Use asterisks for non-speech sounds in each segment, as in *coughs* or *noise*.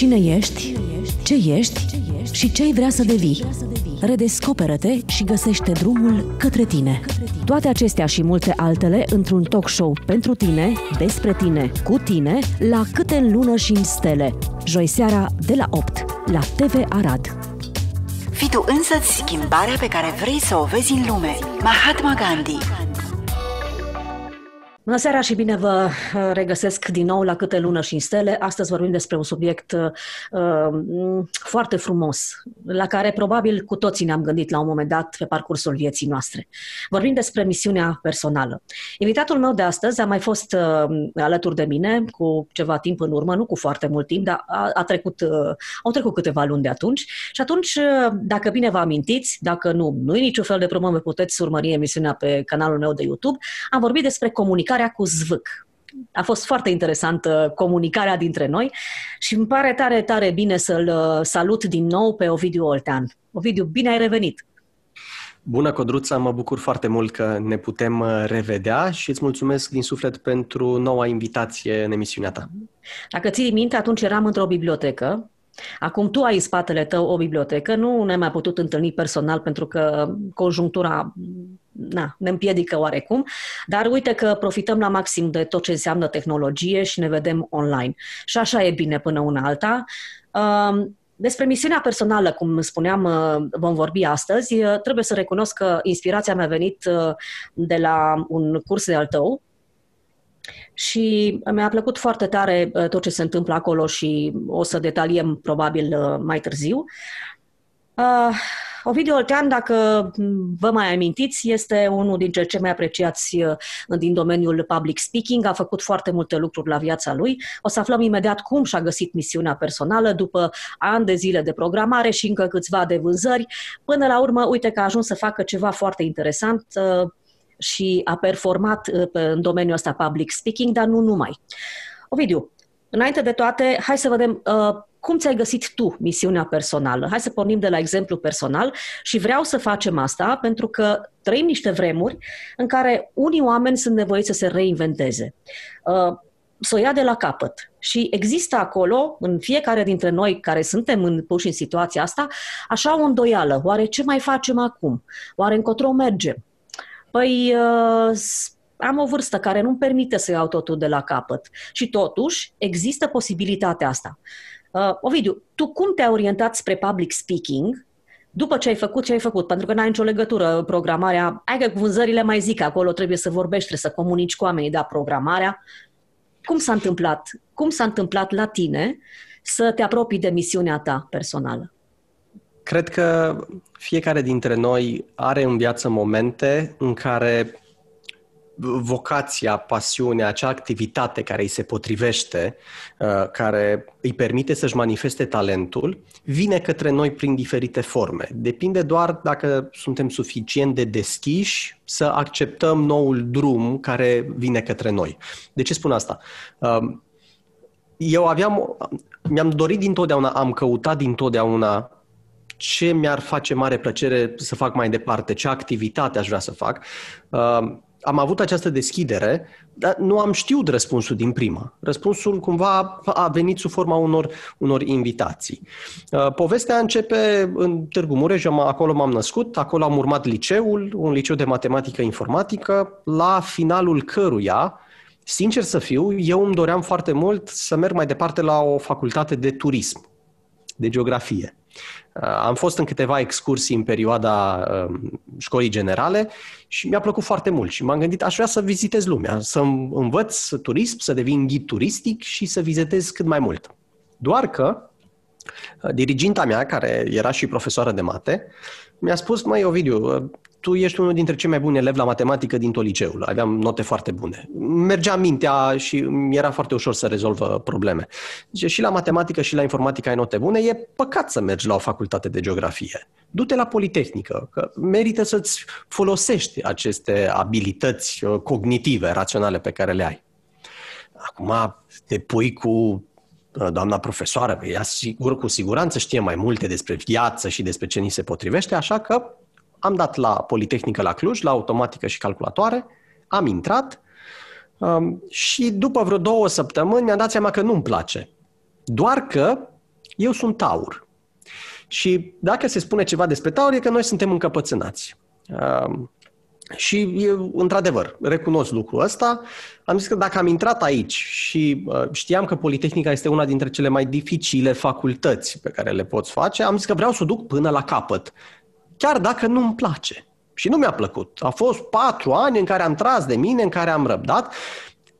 Cine ești? Ce ești? Și ce ai vrea să devii? Redescoperă-te și găsește drumul către tine. Toate acestea și multe altele într-un talk show pentru tine, despre tine, cu tine, la câte în lună și în stele. Joi seara de la 8 la TV Arad. Fii tu însă schimbarea pe care vrei să o vezi în lume. Mahatma Gandhi Bună seara și bine vă uh, regăsesc din nou la Câte Lună și în Stele. Astăzi vorbim despre un subiect uh, mm, foarte frumos, la care probabil cu toții ne-am gândit la un moment dat pe parcursul vieții noastre. Vorbim despre misiunea personală. Invitatul meu de astăzi a mai fost uh, alături de mine cu ceva timp în urmă, nu cu foarte mult timp, dar a, a trecut, uh, au trecut câteva luni de atunci. Și atunci, uh, dacă bine vă amintiți, dacă nu, nu e niciun fel de problemă, puteți urmări emisiunea pe canalul meu de YouTube, am vorbit despre comunicare întâmplarea cu zvâc. A fost foarte interesantă comunicarea dintre noi și îmi pare tare, tare bine să-l uh, salut din nou pe Ovidiu Oltean. Ovidiu, bine ai revenit! Bună, Codruța! Mă bucur foarte mult că ne putem uh, revedea și îți mulțumesc din suflet pentru noua invitație în emisiunea ta. Dacă ții minte, atunci eram într-o bibliotecă. Acum tu ai în spatele tău o bibliotecă. Nu ne-am mai putut întâlni personal pentru că conjunctura na, ne împiedică oarecum, dar uite că profităm la maxim de tot ce înseamnă tehnologie și ne vedem online. Și așa e bine până una alta. Um, despre misiunea personală, cum spuneam, uh, vom vorbi astăzi. Uh, trebuie să recunosc că inspirația mi-a venit uh, de la un curs de al tău, și mi-a plăcut foarte tare tot ce se întâmplă acolo și o să detaliem probabil mai târziu. Ovidiu Oltean, dacă vă mai amintiți, este unul dintre cei mai apreciați uh, din domeniul public speaking, a făcut foarte multe lucruri la viața lui. O să aflăm imediat cum și-a găsit misiunea personală după ani de zile de programare și încă câțiva de vânzări. Până la urmă, uite că a ajuns să facă ceva foarte interesant, uh, și a performat uh, în domeniul ăsta public speaking, dar nu numai. Ovidiu, înainte de toate, hai să vedem uh, cum ți-ai găsit tu misiunea personală? Hai să pornim de la exemplu personal și vreau să facem asta pentru că trăim niște vremuri în care unii oameni sunt nevoiți să se reinventeze. Uh, să o ia de la capăt. Și există acolo, în fiecare dintre noi care suntem în, puși în situația asta, așa o îndoială. Oare ce mai facem acum? Oare încotro mergem? Păi, uh, am o vârstă care nu-mi permite să iau totul de la capăt. Și totuși, există posibilitatea asta. Uh, Ovidiu, tu cum te-ai orientat spre public speaking după ce ai făcut ce ai făcut? Pentru că n-ai nicio legătură programarea. Hai că vânzările mai zic, acolo trebuie să vorbești, trebuie să comunici cu oamenii, da, programarea. Cum s-a întâmplat? Cum s-a întâmplat la tine să te apropii de misiunea ta personală? Cred că fiecare dintre noi are în viață momente în care vocația, pasiunea, acea activitate care îi se potrivește, uh, care îi permite să-și manifeste talentul, vine către noi prin diferite forme. Depinde doar dacă suntem suficient de deschiși să acceptăm noul drum care vine către noi. De ce spun asta? Uh, eu aveam, mi-am dorit dintotdeauna, am căutat dintotdeauna ce mi-ar face mare plăcere să fac mai departe, ce activitate aș vrea să fac. Uh, am avut această deschidere, dar nu am știut răspunsul din prima. Răspunsul cumva a venit sub forma unor, unor invitații. Uh, povestea începe în Târgu Mureș, acolo m-am născut, acolo am urmat liceul, un liceu de matematică informatică, la finalul căruia, sincer să fiu, eu îmi doream foarte mult să merg mai departe la o facultate de turism de geografie. Uh, am fost în câteva excursii în perioada uh, școlii generale și mi-a plăcut foarte mult și m-am gândit, aș vrea să vizitez lumea, să învăț turism, să devin ghid turistic și să vizitez cât mai mult. Doar că uh, diriginta mea, care era și profesoară de mate, mi-a spus, măi Ovidiu, ă, tu ești unul dintre cei mai buni elevi la matematică din tot liceul. Aveam note foarte bune. Mergea mintea și era foarte ușor să rezolvă probleme. Zice, și la matematică și la informatică ai note bune, e păcat să mergi la o facultate de geografie. Du-te la Politehnică, că merită să-ți folosești aceste abilități ă, cognitive, raționale pe care le ai. Acum te pui cu doamna profesoară, că ea sigur, cu siguranță știe mai multe despre viață și despre ce ni se potrivește, așa că am dat la Politehnică la Cluj, la automatică și calculatoare, am intrat um, și după vreo două săptămâni mi-am dat seama că nu-mi place. Doar că eu sunt taur. Și dacă se spune ceva despre taur, e că noi suntem încăpățânați. Um, și, într-adevăr, recunosc lucrul ăsta. Am zis că dacă am intrat aici și uh, știam că Politehnica este una dintre cele mai dificile facultăți pe care le poți face, am zis că vreau să o duc până la capăt, chiar dacă nu-mi place. Și nu mi-a plăcut. A fost patru ani în care am tras de mine, în care am răbdat.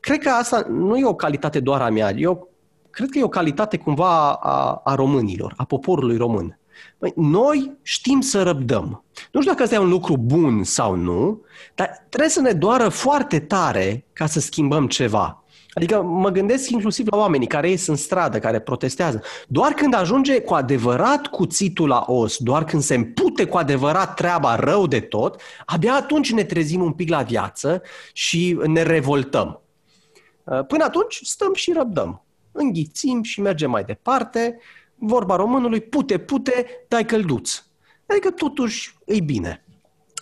Cred că asta nu e o calitate doar a mea. Eu cred că e o calitate cumva a, a românilor, a poporului român Păi, noi știm să răbdăm. Nu știu dacă asta e un lucru bun sau nu, dar trebuie să ne doară foarte tare ca să schimbăm ceva. Adică mă gândesc inclusiv la oamenii care ies în stradă, care protestează. Doar când ajunge cu adevărat cuțitul la os, doar când se împute cu adevărat treaba rău de tot, abia atunci ne trezim un pic la viață și ne revoltăm. Până atunci stăm și răbdăm. Înghițim și mergem mai departe vorba românului, pute, pute, dai călduț. Adică totuși e bine.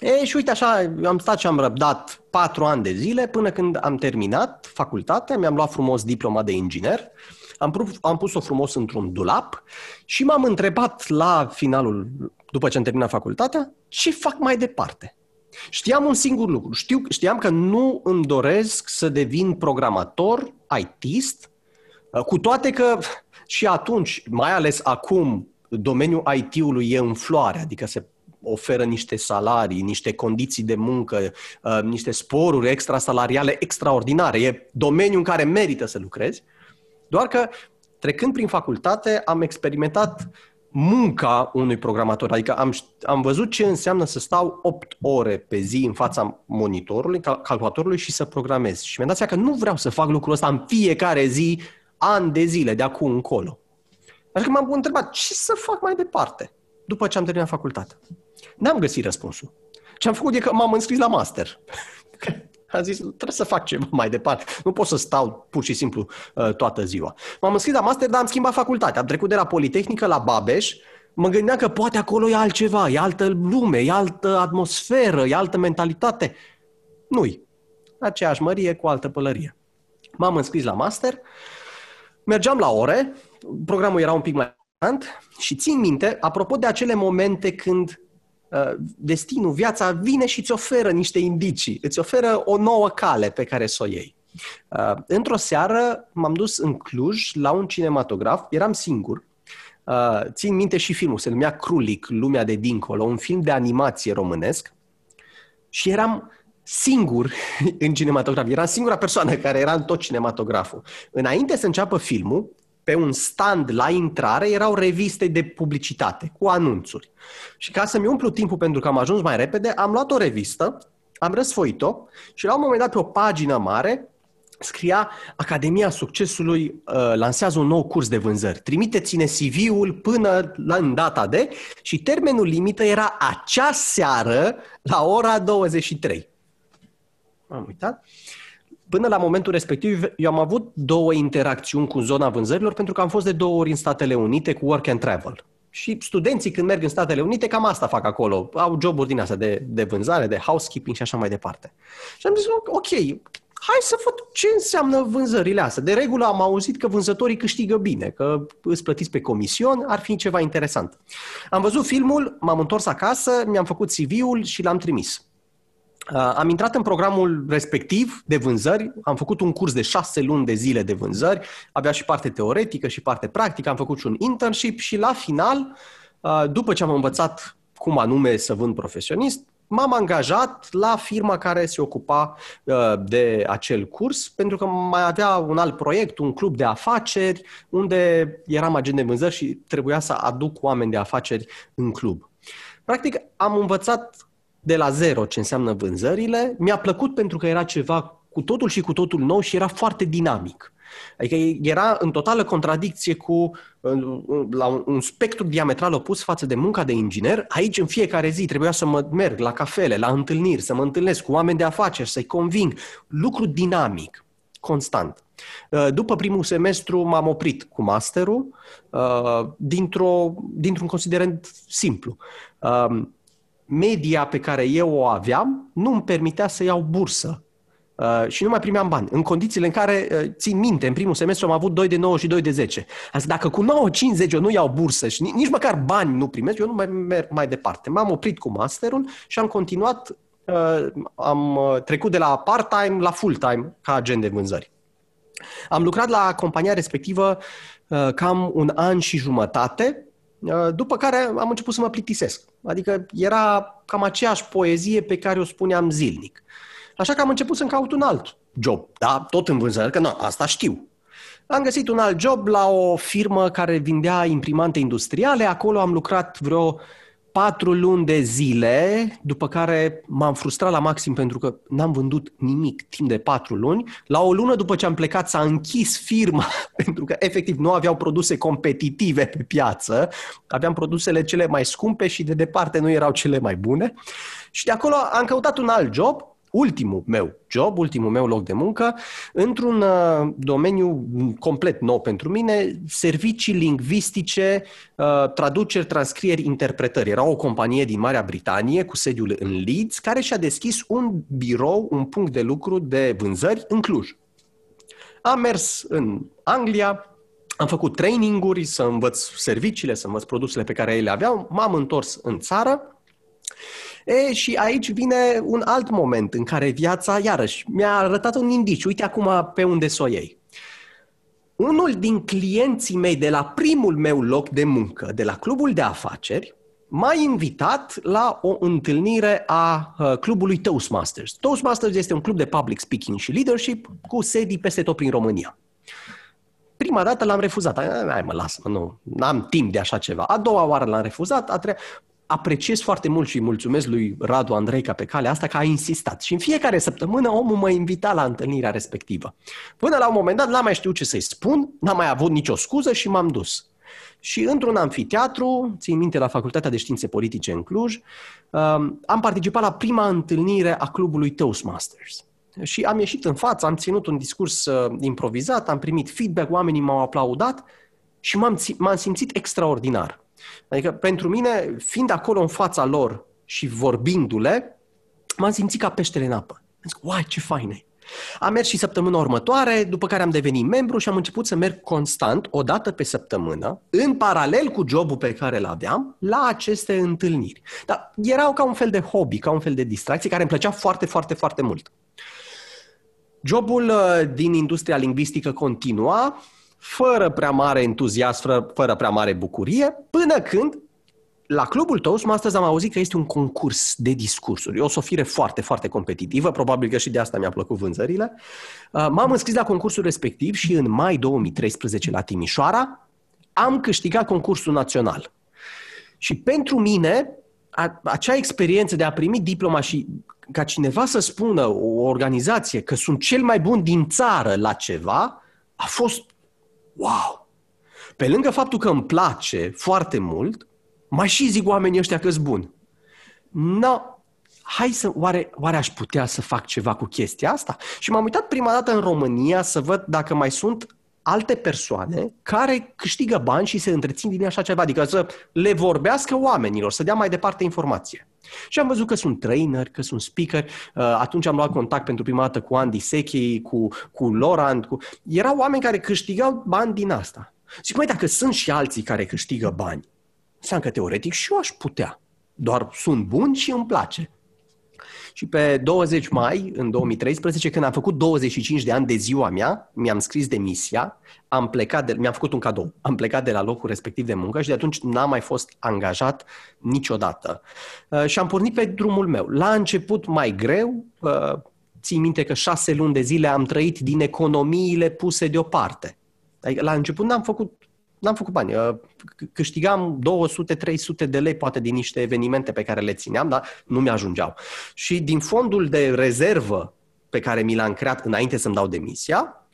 E, și uite așa, am stat și am răbdat patru ani de zile până când am terminat facultatea, mi-am luat frumos diploma de inginer, am, pus, am pus-o frumos într-un dulap și m-am întrebat la finalul, după ce am terminat facultatea, ce fac mai departe. Știam un singur lucru. Știu, știam că nu îmi doresc să devin programator, ITist, cu toate că și atunci, mai ales acum, domeniul IT-ului e în floare, adică se oferă niște salarii, niște condiții de muncă, uh, niște sporuri extrasalariale extraordinare. E domeniul în care merită să lucrezi. Doar că, trecând prin facultate, am experimentat munca unui programator. Adică am, am văzut ce înseamnă să stau 8 ore pe zi în fața monitorului, calculatorului și să programez. Și mi-am dat seama că nu vreau să fac lucrul ăsta în fiecare zi ani de zile, de acum încolo. Așa că m-am întrebat ce să fac mai departe după ce am terminat facultatea. N-am găsit răspunsul. Ce am făcut e că m-am înscris la master. *laughs* Am zis, trebuie să fac ceva mai departe. Nu pot să stau pur și simplu uh, toată ziua. M-am înscris la master, dar am schimbat facultatea. Am trecut de la Politehnică la Babeș. Mă gândeam că poate acolo e altceva, e altă lume, e altă atmosferă, e altă mentalitate. Nu-i. Aceeași mărie cu altă pălărie. M-am înscris la master. Uh, Mergeam la ore, programul era un pic mai important și țin minte, apropo de acele momente când uh, destinul, viața vine și îți oferă niște indicii, îți oferă o nouă cale pe care să o iei. Uh, într-o seară m-am dus în Cluj la un cinematograf, eram singur, uh, țin minte și filmul, se numea Crulic, Lumea de Dincolo, un film de animație românesc și eram singur *laughs* în cinematograf. Era singura persoană care era în tot cinematograful. Înainte să înceapă filmul, pe un stand la intrare erau reviste de publicitate cu anunțuri. Și ca să-mi umplu timpul pentru că am ajuns mai repede, am luat o revistă, am răsfoit-o și la un moment dat pe o pagină mare scria Academia Succesului uh, lansează un nou curs de vânzări. Trimiteți-ne CV-ul până la în data de și termenul limită era acea seară la ora 23 am uitat. Până la momentul respectiv, eu am avut două interacțiuni cu zona vânzărilor pentru că am fost de două ori în Statele Unite cu work and travel. Și studenții când merg în Statele Unite, cam asta fac acolo. Au joburi din astea de, de vânzare, de housekeeping și așa mai departe. Și am zis, ok, hai să văd ce înseamnă vânzările astea. De regulă am auzit că vânzătorii câștigă bine, că îți plătiți pe comision, ar fi ceva interesant. Am văzut filmul, m-am întors acasă, mi-am făcut CV-ul și l-am trimis. Uh, am intrat în programul respectiv de vânzări, am făcut un curs de șase luni de zile de vânzări, avea și parte teoretică și parte practică, am făcut și un internship și la final, uh, după ce am învățat cum anume să vând profesionist, m-am angajat la firma care se ocupa uh, de acel curs, pentru că mai avea un alt proiect, un club de afaceri, unde eram agent de vânzări și trebuia să aduc oameni de afaceri în club. Practic, am învățat de la zero ce înseamnă vânzările. Mi-a plăcut pentru că era ceva cu totul și cu totul nou și era foarte dinamic. Adică era în totală contradicție cu la un spectru diametral opus față de munca de inginer. Aici, în fiecare zi, trebuia să mă merg la cafele, la întâlniri, să mă întâlnesc cu oameni de afaceri, să-i conving. Lucru dinamic, constant. Uh, după primul semestru m-am oprit cu masterul uh, dintr dintr-un considerent simplu. Uh, media pe care eu o aveam nu îmi permitea să iau bursă uh, și nu mai primeam bani. În condițiile în care, uh, țin minte, în primul semestru am avut 2 de 9 și 2 de 10. Adică dacă cu 9,50 eu nu iau bursă și nici măcar bani nu primesc, eu nu mai merg mai departe. M-am oprit cu masterul și am continuat, uh, am trecut de la part-time la full-time ca agent de vânzări. Am lucrat la compania respectivă cam un an și jumătate Uh, după care am început să mă plictisesc. Adică era cam aceeași poezie pe care o spuneam zilnic. Așa că am început să-mi caut un alt job, da? Tot în vânzări, că nu, asta știu. Am găsit un alt job la o firmă care vindea imprimante industriale. Acolo am lucrat vreo patru luni de zile, după care m-am frustrat la maxim pentru că n-am vândut nimic timp de patru luni. La o lună după ce am plecat s-a închis firma *laughs* pentru că efectiv nu aveau produse competitive pe piață. Aveam produsele cele mai scumpe și de departe nu erau cele mai bune. Și de acolo am căutat un alt job ultimul meu job, ultimul meu loc de muncă, într-un uh, domeniu complet nou pentru mine, servicii lingvistice, uh, traduceri, transcrieri, interpretări. Era o companie din Marea Britanie cu sediul în Leeds, care și-a deschis un birou, un punct de lucru de vânzări în Cluj. Am mers în Anglia, am făcut traininguri să învăț serviciile, să învăț produsele pe care ei le aveau, m-am întors în țară E, și aici vine un alt moment în care viața, iarăși, mi-a arătat un indiciu. Uite acum pe unde să o iei. Unul din clienții mei de la primul meu loc de muncă, de la clubul de afaceri, m-a invitat la o întâlnire a uh, clubului Toastmasters. Toastmasters este un club de public speaking și leadership cu sedii peste tot prin România. Prima dată l-am refuzat. Hai mă, lasă nu, n-am timp de așa ceva. A doua oară l-am refuzat, a treia apreciez foarte mult și mulțumesc lui Radu ca pe calea asta că a insistat. Și în fiecare săptămână omul mă invita la întâlnirea respectivă. Până la un moment dat n-am mai știut ce să-i spun, n-am mai avut nicio scuză și m-am dus. Și într-un anfiteatru, țin minte, la Facultatea de Științe Politice în Cluj, um, am participat la prima întâlnire a clubului Toastmasters. Și am ieșit în față, am ținut un discurs uh, improvizat, am primit feedback, oamenii m-au aplaudat și m-am, m-am simțit extraordinar. Adică, pentru mine, fiind acolo în fața lor și vorbindu-le, m-am simțit ca peștele în apă. Am zis, uai, ce faine! Am mers și săptămâna următoare, după care am devenit membru și am început să merg constant, o dată pe săptămână, în paralel cu jobul pe care îl aveam, la aceste întâlniri. Dar erau ca un fel de hobby, ca un fel de distracție, care îmi plăcea foarte, foarte, foarte mult. Jobul uh, din industria lingvistică continua, fără prea mare entuziasm, fără, fără prea mare bucurie, până când la clubul Toastmasters am auzit că este un concurs de discursuri. E o sofire foarte, foarte competitivă, probabil că și de asta mi-a plăcut vânzările. Uh, m-am înscris la concursul respectiv și în mai 2013 la Timișoara am câștigat concursul național. Și pentru mine, acea experiență de a primi diploma și ca cineva să spună o organizație că sunt cel mai bun din țară la ceva, a fost wow! Pe lângă faptul că îmi place foarte mult, mai și zic oamenii ăștia că sunt bun. No, hai să, oare, oare aș putea să fac ceva cu chestia asta? Și m-am uitat prima dată în România să văd dacă mai sunt alte persoane care câștigă bani și se întrețin din așa ceva, adică să le vorbească oamenilor, să dea mai departe informație. Și am văzut că sunt trainer, că sunt speaker. Uh, atunci am luat contact pentru prima dată cu Andy Sechi, cu, cu Laurent. Cu... Erau oameni care câștigau bani din asta. Zic, mai dacă sunt și alții care câștigă bani, înseamnă că teoretic și eu aș putea. Doar sunt bun și îmi place. Și pe 20 mai, în 2013, când am făcut 25 de ani de ziua mea, mi-am scris demisia, am plecat de, mi-am făcut un cadou, am plecat de la locul respectiv de muncă și de atunci n-am mai fost angajat niciodată. Uh, și am pornit pe drumul meu. La început mai greu, uh, ții minte că șase luni de zile am trăit din economiile puse deoparte. Adică la început n-am făcut n-am făcut bani. Uh, câștigam 200-300 de lei poate din niște evenimente pe care le țineam, dar nu mi-ajungeau. Și din fondul de rezervă pe care mi l-am creat înainte să-mi dau demisia,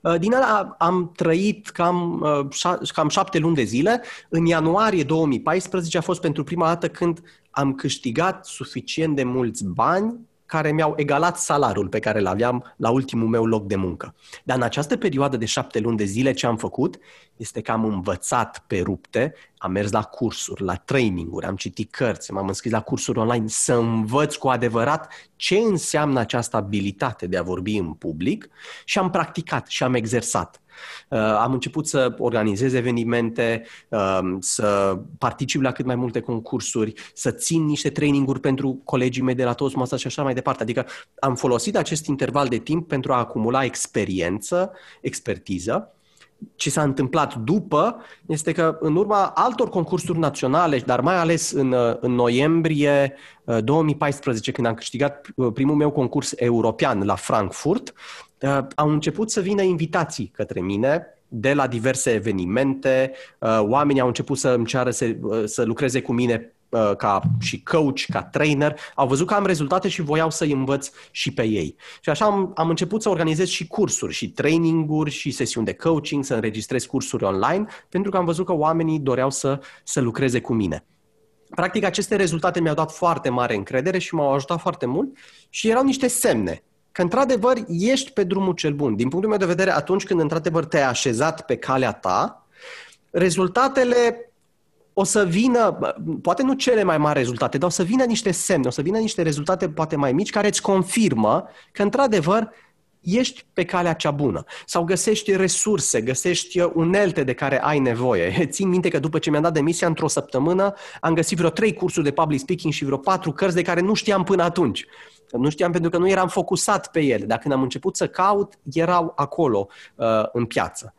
uh, din ala am trăit cam, uh, cam șapte luni de zile. În ianuarie 2014 a fost pentru prima dată când am câștigat suficient de mulți bani care mi-au egalat salariul pe care îl aveam la ultimul meu loc de muncă. Dar în această perioadă de șapte luni de zile ce am făcut este că am învățat pe rupte am mers la cursuri, la traininguri, am citit cărți, m-am înscris la cursuri online să învăț cu adevărat ce înseamnă această abilitate de a vorbi în public și am practicat și am exersat. Uh, am început să organizez evenimente, uh, să particip la cât mai multe concursuri, să țin niște traininguri pentru colegii mei de la toți și așa mai departe. Adică am folosit acest interval de timp pentru a acumula experiență, expertiză ce s-a întâmplat după este că în urma altor concursuri naționale, dar mai ales în, uh, în noiembrie 2014, uh, când am câștigat uh, primul meu concurs european la Frankfurt, au început să vină invitații către mine de la diverse evenimente, oamenii au început să îmi ceară să, să lucreze cu mine Uh, ca și coach, ca trainer, au văzut că am rezultate și voiau să-i învăț și pe ei. Și așa am, am început să organizez și cursuri, și traininguri, și sesiuni de coaching, să înregistrez cursuri online, pentru că am văzut că oamenii doreau să, să lucreze cu mine. Practic, aceste rezultate mi-au dat foarte mare încredere și m-au ajutat foarte mult și erau niște semne că, într-adevăr, ești pe drumul cel bun. Din punctul meu de vedere, atunci când, într-adevăr, te-ai așezat pe calea ta, rezultatele o să vină, poate nu cele mai mari rezultate, dar o să vină niște semne, o să vină niște rezultate poate mai mici care îți confirmă că, într-adevăr, ești pe calea cea bună. Sau găsești resurse, găsești unelte de care ai nevoie. *laughs* Țin minte că după ce mi-am dat demisia, într-o săptămână, am găsit vreo trei cursuri de public speaking și vreo patru cărți de care nu știam până atunci. Nu știam pentru că nu eram focusat pe ele, dar când am început să caut, erau acolo, uh, în piață.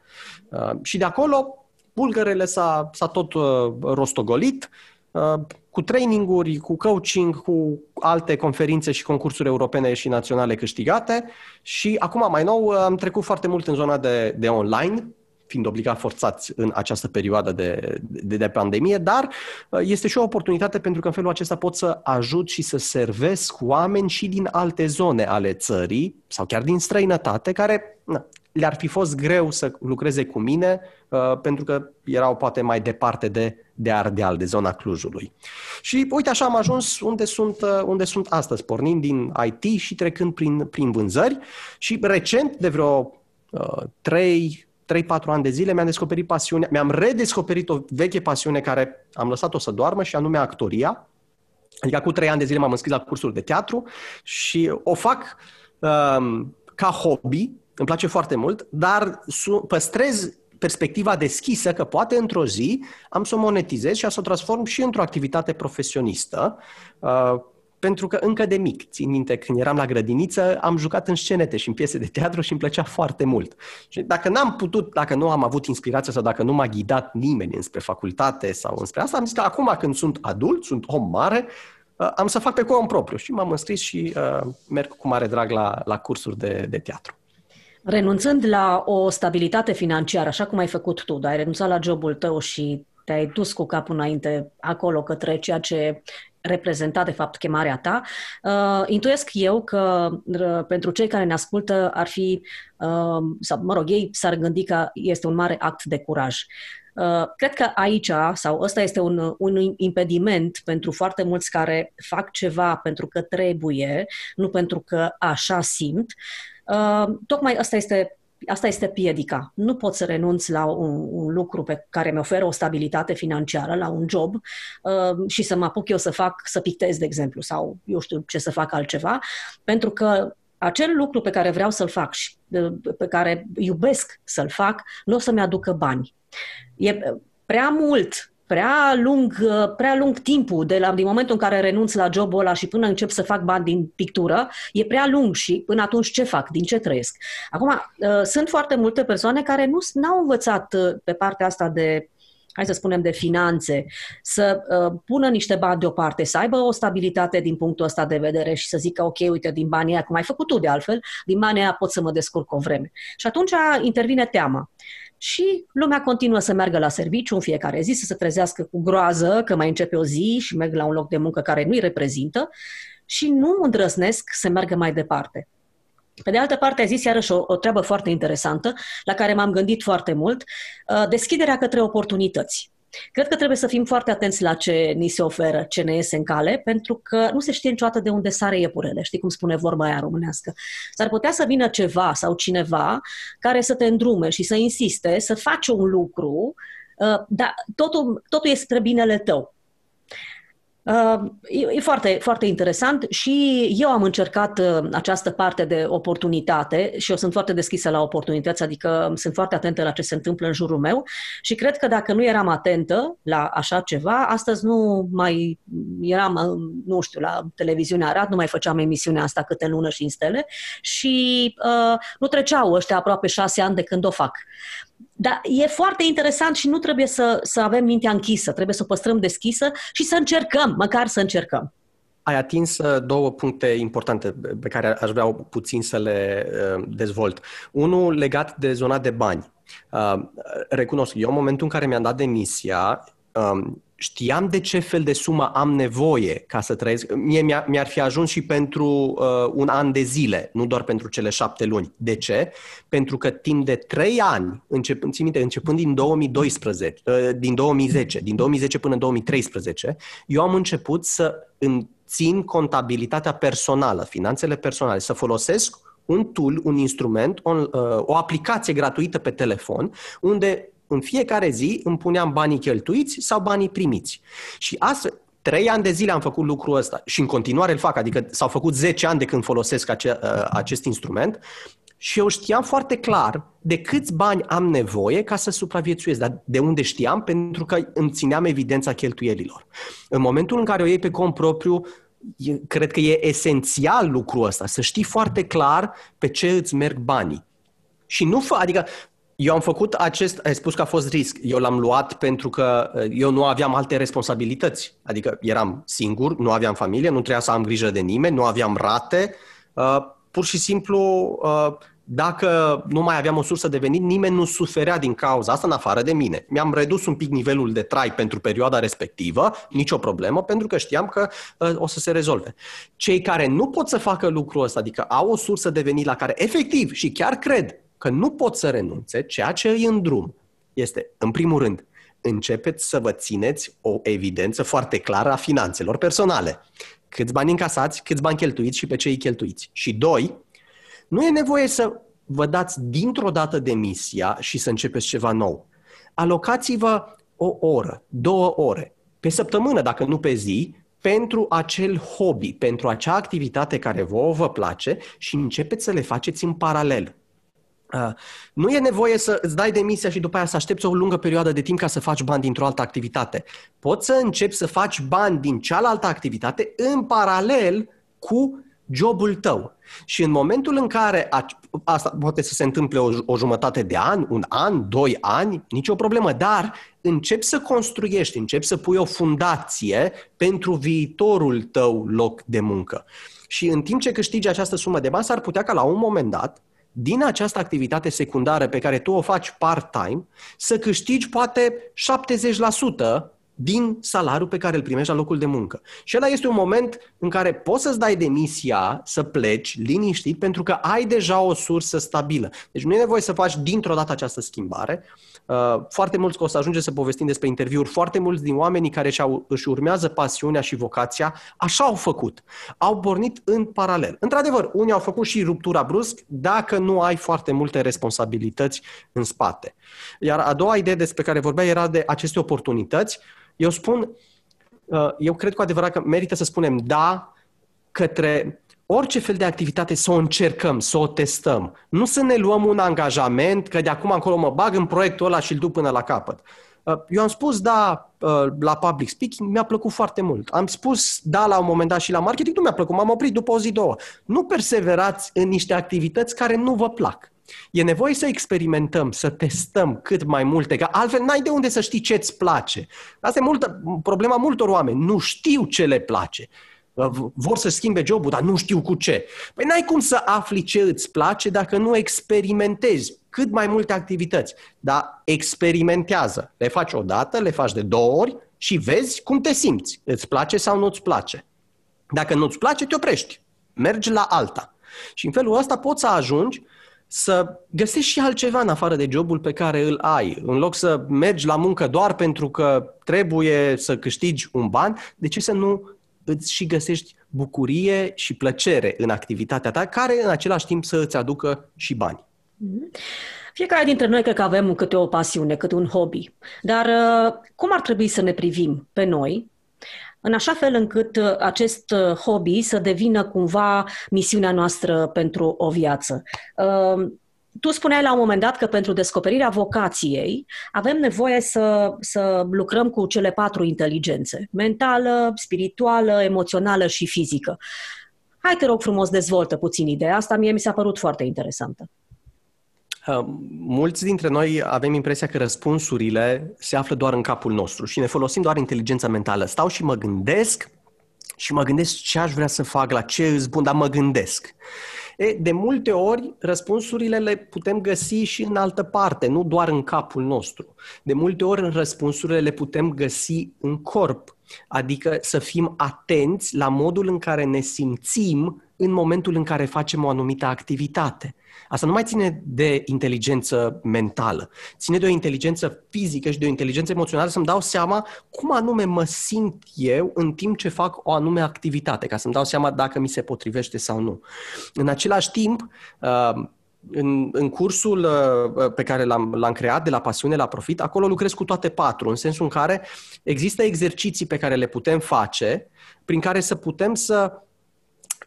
Uh, și de acolo Bulgărele s-a, s-a tot uh, rostogolit uh, cu traininguri, cu coaching, cu alte conferințe și concursuri europene și naționale câștigate și acum mai nou uh, am trecut foarte mult în zona de, de online, fiind obligat forțați în această perioadă de, de, de pandemie, dar uh, este și o oportunitate pentru că în felul acesta pot să ajut și să servesc oameni și din alte zone ale țării sau chiar din străinătate care na, le-ar fi fost greu să lucreze cu mine uh, pentru că erau poate mai departe de, de Ardeal, de zona Clujului. Și uite așa am ajuns unde sunt, uh, unde sunt astăzi, pornind din IT și trecând prin, prin vânzări și recent, de vreo uh, 3 4 ani de zile mi-am descoperit pasiunea, mi-am redescoperit o veche pasiune care am lăsat-o să doarmă și anume actoria. Adică cu 3 ani de zile m-am înscris la cursuri de teatru și o fac uh, ca hobby, îmi place foarte mult, dar păstrez perspectiva deschisă că poate într-o zi am să o monetizez și să o transform și într-o activitate profesionistă, uh, pentru că încă de mic, țin minte, când eram la grădiniță, am jucat în scenete și în piese de teatru și îmi plăcea foarte mult. Și dacă n-am putut, dacă nu am avut inspirația sau dacă nu m-a ghidat nimeni înspre facultate sau înspre asta, am zis că acum când sunt adult, sunt om mare, uh, am să fac pe cont propriu. Și m-am înscris și uh, merg cu mare drag la, la cursuri de, de teatru. Renunțând la o stabilitate financiară, așa cum ai făcut tu, ai renunțat la jobul tău și te-ai dus cu capul înainte acolo către ceea ce reprezenta, de fapt, chemarea ta. Uh, intuiesc eu că uh, pentru cei care ne ascultă ar fi, uh, sau, mă rog, ei s-ar gândi că este un mare act de curaj. Uh, cred că aici, sau ăsta este un, un impediment pentru foarte mulți care fac ceva pentru că trebuie, nu pentru că așa simt, Tocmai asta este asta este piedica. Nu pot să renunț la un, un lucru pe care mi oferă o stabilitate financiară, la un job, și să mă apuc eu să fac, să pictez, de exemplu, sau eu știu ce să fac altceva, pentru că acel lucru pe care vreau să-l fac și pe care iubesc să-l fac, nu o să-mi aducă bani. E prea mult prea lung, uh, prea lung timpul de la, din momentul în care renunț la jobul ăla și până încep să fac bani din pictură, e prea lung și până atunci ce fac, din ce trăiesc. Acum, uh, sunt foarte multe persoane care nu au învățat uh, pe partea asta de hai să spunem, de finanțe, să uh, pună niște bani deoparte, să aibă o stabilitate din punctul ăsta de vedere și să zică, ok, uite, din banii aia, cum ai făcut tu de altfel, din banii aia pot să mă descurc o vreme. Și atunci intervine teama și lumea continuă să meargă la serviciu în fiecare zi, să se trezească cu groază că mai începe o zi și merg la un loc de muncă care nu-i reprezintă și nu îndrăznesc să meargă mai departe. Pe de altă parte, a zis iarăși o, o treabă foarte interesantă, la care m-am gândit foarte mult, uh, deschiderea către oportunități. Cred că trebuie să fim foarte atenți la ce ni se oferă, ce ne iese în cale, pentru că nu se știe niciodată de unde sare iepurele, știi cum spune vorba aia românească. S-ar putea să vină ceva sau cineva care să te îndrume și să insiste să faci un lucru, uh, dar totul, totul este spre binele tău. Uh, e foarte, foarte interesant și eu am încercat uh, această parte de oportunitate și eu sunt foarte deschisă la oportunități, adică sunt foarte atentă la ce se întâmplă în jurul meu și cred că dacă nu eram atentă la așa ceva, astăzi nu mai eram, uh, nu știu, la televiziunea Arad, nu mai făceam emisiunea asta câte lună și în stele și uh, nu treceau ăștia aproape șase ani de când o fac. Dar e foarte interesant și nu trebuie să, să avem mintea închisă, trebuie să o păstrăm deschisă și să încercăm, măcar să încercăm. Ai atins uh, două puncte importante pe care aș vrea puțin să le uh, dezvolt. Unul legat de zona de bani. Uh, recunosc, eu în momentul în care mi-am dat demisia, um, știam de ce fel de sumă am nevoie ca să trăiesc. Mie mi-ar fi ajuns și pentru uh, un an de zile, nu doar pentru cele șapte luni. De ce? Pentru că timp de trei ani, începând, țin minte, începând din 2012, uh, din 2010, din 2010 până în 2013, eu am început să îmi țin contabilitatea personală, finanțele personale, să folosesc un tool, un instrument, uh, o aplicație gratuită pe telefon, unde în fiecare zi îmi puneam banii cheltuiți sau banii primiți. Și asta Trei ani de zile am făcut lucrul ăsta și în continuare îl fac, adică s-au făcut 10 ani de când folosesc ace, ă, acest instrument și eu știam foarte clar de câți bani am nevoie ca să supraviețuiesc, dar de unde știam? Pentru că îmi țineam evidența cheltuielilor. În momentul în care o iei pe cont propriu, cred că e esențial lucrul ăsta, să știi foarte clar pe ce îți merg banii. Și nu fă, adică eu am făcut acest, ai spus că a fost risc. Eu l-am luat pentru că uh, eu nu aveam alte responsabilități. Adică eram singur, nu aveam familie, nu trebuia să am grijă de nimeni, nu aveam rate. Uh, pur și simplu, uh, dacă nu mai aveam o sursă de venit, nimeni nu suferea din cauza asta în afară de mine. Mi-am redus un pic nivelul de trai pentru perioada respectivă, nicio problemă, pentru că știam că uh, o să se rezolve. Cei care nu pot să facă lucrul ăsta, adică au o sursă de venit la care efectiv și chiar cred că nu pot să renunțe, ceea ce îi în drum este, în primul rând, începeți să vă țineți o evidență foarte clară a finanțelor personale. Câți bani încasați, câți bani cheltuiți și pe ce îi cheltuiți. Și doi, nu e nevoie să vă dați dintr-o dată demisia și să începeți ceva nou. Alocați-vă o oră, două ore, pe săptămână, dacă nu pe zi, pentru acel hobby, pentru acea activitate care vouă vă place și începeți să le faceți în paralel. Nu e nevoie să îți dai demisia și după aia să aștepți o lungă perioadă de timp ca să faci bani dintr-o altă activitate. Poți să începi să faci bani din cealaltă activitate în paralel cu jobul tău. Și în momentul în care a, asta poate să se întâmple o, o jumătate de an, un an, doi ani, nicio problemă, dar începi să construiești, începi să pui o fundație pentru viitorul tău loc de muncă. Și în timp ce câștigi această sumă de bani, s-ar putea ca la un moment dat din această activitate secundară pe care tu o faci part-time să câștigi poate 70% din salariul pe care îl primești la locul de muncă. Și ăla este un moment în care poți să-ți dai demisia, să pleci liniștit, pentru că ai deja o sursă stabilă. Deci nu e nevoie să faci dintr-o dată această schimbare, Uh, foarte mulți că o să ajunge să povestim despre interviuri, foarte mulți din oamenii care își urmează pasiunea și vocația, așa au făcut. Au pornit în paralel. Într-adevăr, unii au făcut și ruptura brusc dacă nu ai foarte multe responsabilități în spate. Iar a doua idee despre care vorbea era de aceste oportunități. Eu spun, uh, eu cred cu adevărat că merită să spunem da către orice fel de activitate să o încercăm, să o testăm. Nu să ne luăm un angajament că de acum încolo mă bag în proiectul ăla și îl duc până la capăt. Uh, eu am spus da uh, la public speaking, mi-a plăcut foarte mult. Am spus da la un moment dat și la marketing, nu mi-a plăcut, m-am oprit după o zi, două. Nu perseverați în niște activități care nu vă plac. E nevoie să experimentăm, să testăm cât mai multe, că altfel n-ai de unde să știi ce-ți place. Asta e multă, problema multor oameni. Nu știu ce le place. Uh, vor să schimbe jobul, dar nu știu cu ce. Păi n-ai cum să afli ce îți place dacă nu experimentezi cât mai multe activități. Dar experimentează. Le faci odată, le faci de două ori și vezi cum te simți. Îți place sau nu-ți place. Dacă nu-ți place, te oprești. Mergi la alta. Și în felul ăsta poți să ajungi să găsești și altceva în afară de jobul pe care îl ai. În loc să mergi la muncă doar pentru că trebuie să câștigi un ban, de ce să nu îți și găsești bucurie și plăcere în activitatea ta, care în același timp să îți aducă și bani. Mhm. Fiecare dintre noi cred că avem câte o pasiune, câte un hobby. Dar uh, cum ar trebui să ne privim pe noi în așa fel încât uh, acest uh, hobby să devină cumva misiunea noastră pentru o viață tu spuneai la un moment dat că pentru descoperirea vocației avem nevoie să, să lucrăm cu cele patru inteligențe, mentală, spirituală, emoțională și fizică. Hai, te rog frumos, dezvoltă puțin ideea asta, mie mi s-a părut foarte interesantă. Uh, mulți dintre noi avem impresia că răspunsurile se află doar în capul nostru și ne folosim doar inteligența mentală. Stau și mă gândesc și mă gândesc ce aș vrea să fac, la ce îți bun, dar mă gândesc. E, de multe ori, răspunsurile le putem găsi și în altă parte, nu doar în capul nostru. De multe ori, răspunsurile le putem găsi în corp, Adică să fim atenți la modul în care ne simțim în momentul în care facem o anumită activitate. Asta nu mai ține de inteligență mentală, ține de o inteligență fizică și de o inteligență emoțională să-mi dau seama cum anume mă simt eu în timp ce fac o anume activitate, ca să-mi dau seama dacă mi se potrivește sau nu. În același timp, uh, în, în cursul uh, pe care l-am, l-am creat de la pasiune la profit, acolo lucrez cu toate patru, în sensul în care există exerciții pe care le putem face, prin care să putem să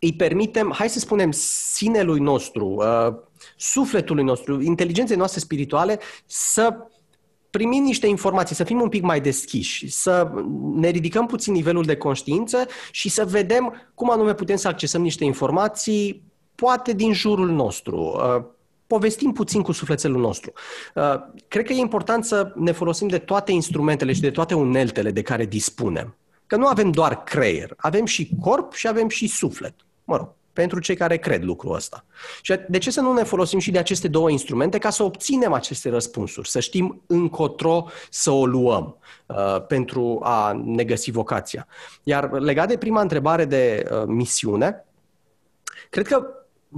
îi permitem, hai să spunem, sinelui nostru, uh, sufletului nostru, inteligenței noastre spirituale să primim niște informații, să fim un pic mai deschiși, să ne ridicăm puțin nivelul de conștiință și să vedem cum anume putem să accesăm niște informații poate din jurul nostru. Uh, povestim puțin cu sufletelul nostru. Uh, cred că e important să ne folosim de toate instrumentele și de toate uneltele de care dispunem. Că nu avem doar creier, avem și corp și avem și suflet. Mă rog, pentru cei care cred lucrul ăsta. Și de ce să nu ne folosim și de aceste două instrumente ca să obținem aceste răspunsuri, să știm încotro să o luăm uh, pentru a ne găsi vocația. Iar legat de prima întrebare de uh, misiune, cred că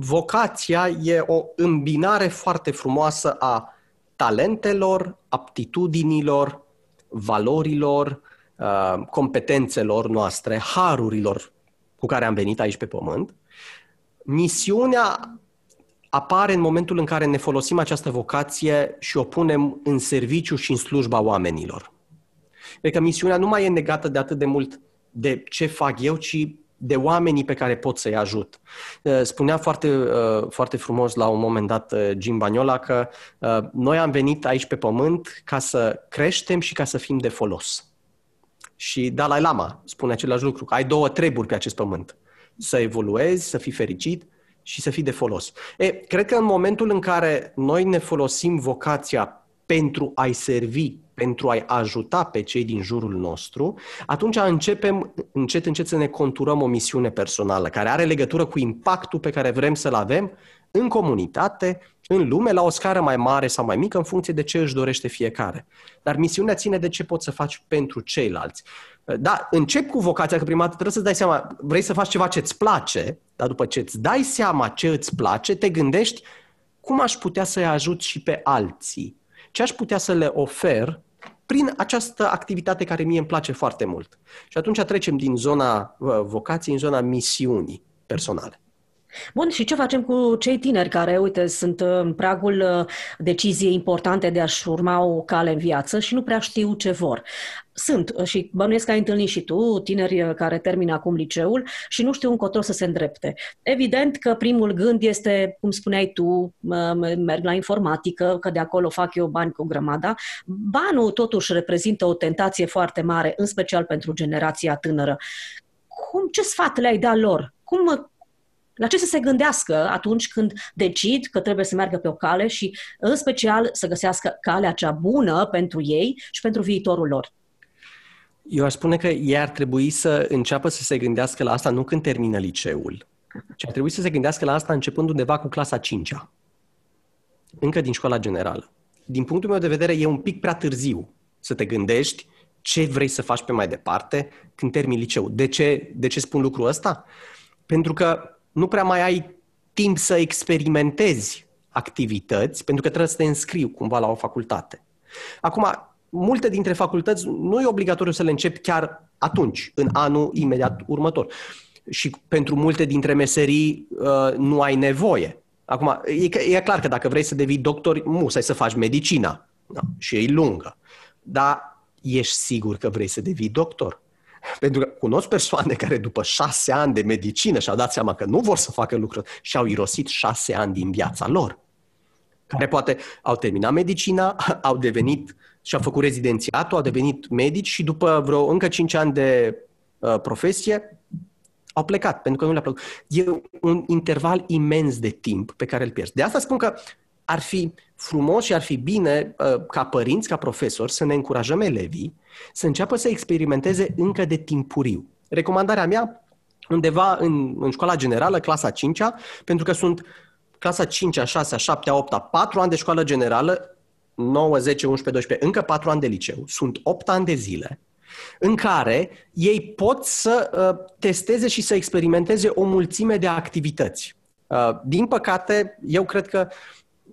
vocația e o îmbinare foarte frumoasă a talentelor, aptitudinilor, valorilor, uh, competențelor noastre, harurilor cu care am venit aici pe pământ. Misiunea apare în momentul în care ne folosim această vocație și o punem în serviciu și în slujba oamenilor. Cred că misiunea nu mai e negată de atât de mult de ce fac eu, ci de oamenii pe care pot să-i ajut. Eh, spunea foarte, eh, foarte frumos la un moment dat eh, Jim Bagnola că noi am venit aici pe pământ ca să creștem și ca să fim de folos. Și Dalai Lama spune același lucru, că ai două treburi pe acest pământ. Să evoluezi, să fii fericit și să fii de folos. E, cred că în momentul în care noi ne folosim vocația pentru a-i servi pentru a-i ajuta pe cei din jurul nostru, atunci începem încet, încet să ne conturăm o misiune personală care are legătură cu impactul pe care vrem să-l avem în comunitate, în lume, la o scară mai mare sau mai mică, în funcție de ce își dorește fiecare. Dar misiunea ține de ce poți să faci pentru ceilalți. Da, încep cu vocația, că prima dată trebuie să-ți dai seama, vrei să faci ceva ce-ți place, dar după ce îți dai seama ce îți place, te gândești cum aș putea să-i ajut și pe alții, ce aș putea să le ofer prin această activitate care mie îmi place foarte mult. Și atunci trecem din zona vocației în zona misiunii personale. Bun, și ce facem cu cei tineri care, uite, sunt în pragul uh, deciziei importante de a-și urma o cale în viață și nu prea știu ce vor? sunt uh, și bănuiesc că ai întâlnit și tu tineri uh, care termină acum liceul și nu știu încotro să se îndrepte. Evident că primul gând este, cum spuneai tu, merg la informatică, că de acolo fac eu bani cu grămada. Banul totuși reprezintă o tentație foarte mare, în special pentru generația tânără. Cum, ce sfat le-ai dat lor? Cum, uh, la ce să se gândească atunci când decid că trebuie să meargă pe o cale și, în special, să găsească calea cea bună pentru ei și pentru viitorul lor? Eu aș spune că ei ar trebui să înceapă să se gândească la asta nu când termină liceul, ci ar trebui să se gândească la asta începând undeva cu clasa 5-a, încă din școala generală. Din punctul meu de vedere, e un pic prea târziu să te gândești ce vrei să faci pe mai departe când termini liceul. De ce, de ce spun lucrul ăsta? Pentru că nu prea mai ai timp să experimentezi activități, pentru că trebuie să te înscriu cumva la o facultate. Acum, multe dintre facultăți nu e obligatoriu să le începi chiar atunci, în anul imediat următor. Și pentru multe dintre meserii uh, nu ai nevoie. Acum, e, clar că dacă vrei să devii doctor, musai să faci medicina. Da, și e lungă. Dar ești sigur că vrei să devii doctor? Pentru că cunosc persoane care după șase ani de medicină și-au dat seama că nu vor să facă lucruri și au irosit șase ani din viața lor. Care poate au terminat medicina, au devenit și-a făcut rezidențiatul, a devenit medic și după vreo încă 5 ani de uh, profesie au plecat pentru că nu le-a plăcut. E un interval imens de timp pe care îl pierzi. De asta spun că ar fi frumos și ar fi bine uh, ca părinți, ca profesori, să ne încurajăm elevii să înceapă să experimenteze încă de timpuriu. Recomandarea mea, undeva în, în școala generală, clasa 5-a, pentru că sunt clasa 5-a, 6-a, 7-a, 8-a, 4 ani de școală generală, 9, 10, 11, 12, încă 4 ani de liceu, sunt 8 ani de zile în care ei pot să uh, testeze și să experimenteze o mulțime de activități. Uh, din păcate, eu cred că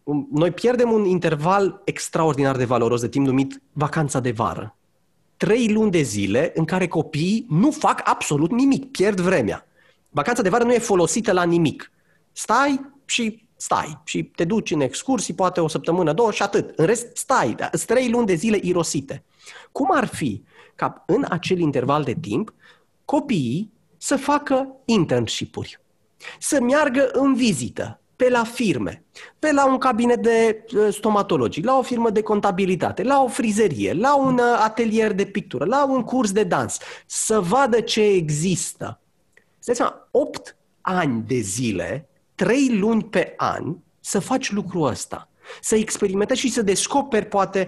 um, noi pierdem un interval extraordinar de valoros de timp numit vacanța de vară. Trei luni de zile în care copiii nu fac absolut nimic, pierd vremea. Vacanța de vară nu e folosită la nimic. Stai și stai și te duci în excursii, poate o săptămână, două și atât. În rest, stai, da, trei luni de zile irosite. Cum ar fi ca în acel interval de timp copiii să facă internship-uri, să meargă în vizită, pe la firme, pe la un cabinet de uh, stomatologii, la o firmă de contabilitate, la o frizerie, la un uh, atelier de pictură, la un curs de dans, să vadă ce există. Să dați 8 ani de zile trei luni pe an să faci lucrul ăsta. Să experimentezi și să descoperi poate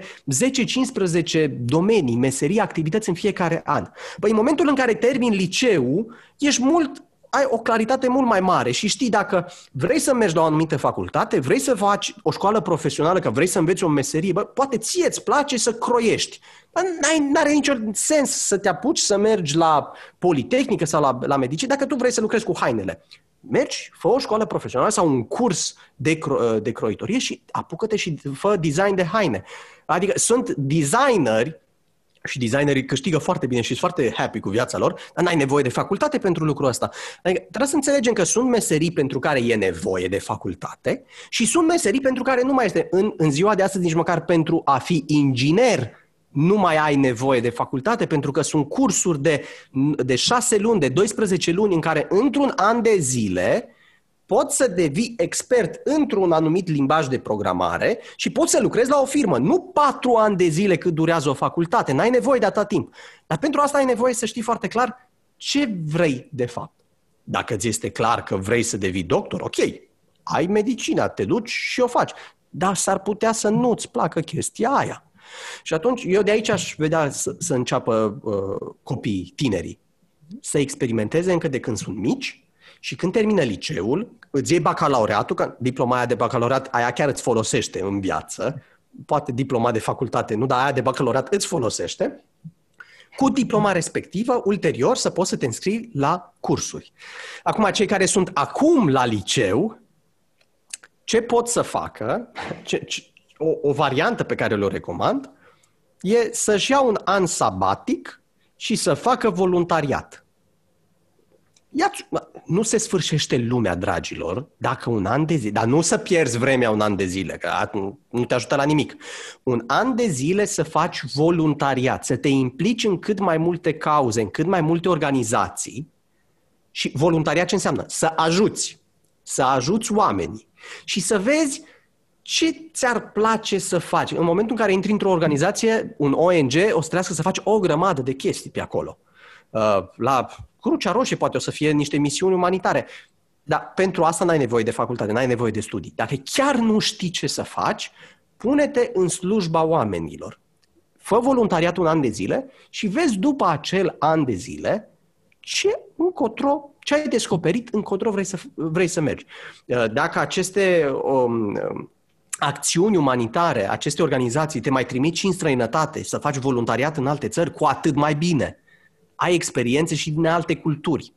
10-15 domenii, meserii, activități în fiecare an. Păi în momentul în care termin liceu, ești mult ai o claritate mult mai mare și știi dacă vrei să mergi la o anumită facultate, vrei să faci o școală profesională, că vrei să înveți o meserie, bă, poate ție îți place să croiești. Dar n-are niciun sens să te apuci să mergi la Politehnică sau la, la medicină dacă tu vrei să lucrezi cu hainele mergi, fă o școală profesională sau un curs de, cro- uh, de croitorie și apucă-te și fă design de haine. Adică sunt designeri și designerii câștigă foarte bine și sunt foarte happy cu viața lor, dar n-ai nevoie de facultate pentru lucrul ăsta. Adică trebuie să înțelegem că sunt meserii pentru care e nevoie de facultate și sunt meserii pentru care nu mai este în, în ziua de astăzi nici măcar pentru a fi inginer nu mai ai nevoie de facultate pentru că sunt cursuri de, de 6 luni, de 12 luni în care într-un an de zile poți să devii expert într-un anumit limbaj de programare și poți să lucrezi la o firmă. Nu patru ani de zile cât durează o facultate, n-ai nevoie de atât timp. Dar pentru asta ai nevoie să știi foarte clar ce vrei de fapt. Dacă ți este clar că vrei să devii doctor, ok, ai medicina, te duci și o faci. Dar s-ar putea să nu-ți placă chestia aia. Și atunci, eu de aici aș vedea să, să înceapă uh, copiii, tinerii, să experimenteze încă de când sunt mici și când termină liceul, îți iei bacalaureatul, că diploma aia de bacalaureat, aia chiar îți folosește în viață, poate diploma de facultate, nu, dar aia de bacalaureat îți folosește, cu diploma respectivă, ulterior să poți să te înscrii la cursuri. Acum, cei care sunt acum la liceu, ce pot să facă, ce, o, o variantă pe care le recomand e să-și ia un an sabatic și să facă voluntariat. Ia, nu se sfârșește lumea, dragilor, dacă un an de zile, dar nu să pierzi vremea un an de zile, că nu te ajută la nimic. Un an de zile să faci voluntariat, să te implici în cât mai multe cauze, în cât mai multe organizații. Și voluntariat ce înseamnă? Să ajuți, să ajuți oamenii și să vezi ce ți-ar place să faci? În momentul în care intri într-o organizație, un ONG, o să trească să faci o grămadă de chestii pe acolo. Uh, la Crucea Roșie poate o să fie niște misiuni umanitare. Dar pentru asta n-ai nevoie de facultate, n-ai nevoie de studii. Dacă chiar nu știi ce să faci, pune-te în slujba oamenilor. Fă voluntariat un an de zile și vezi după acel an de zile ce încotro ce ai descoperit, încotro vrei să, vrei să mergi. Uh, dacă aceste um, acțiuni umanitare, aceste organizații te mai trimit și în străinătate, să faci voluntariat în alte țări, cu atât mai bine. Ai experiențe și din alte culturi.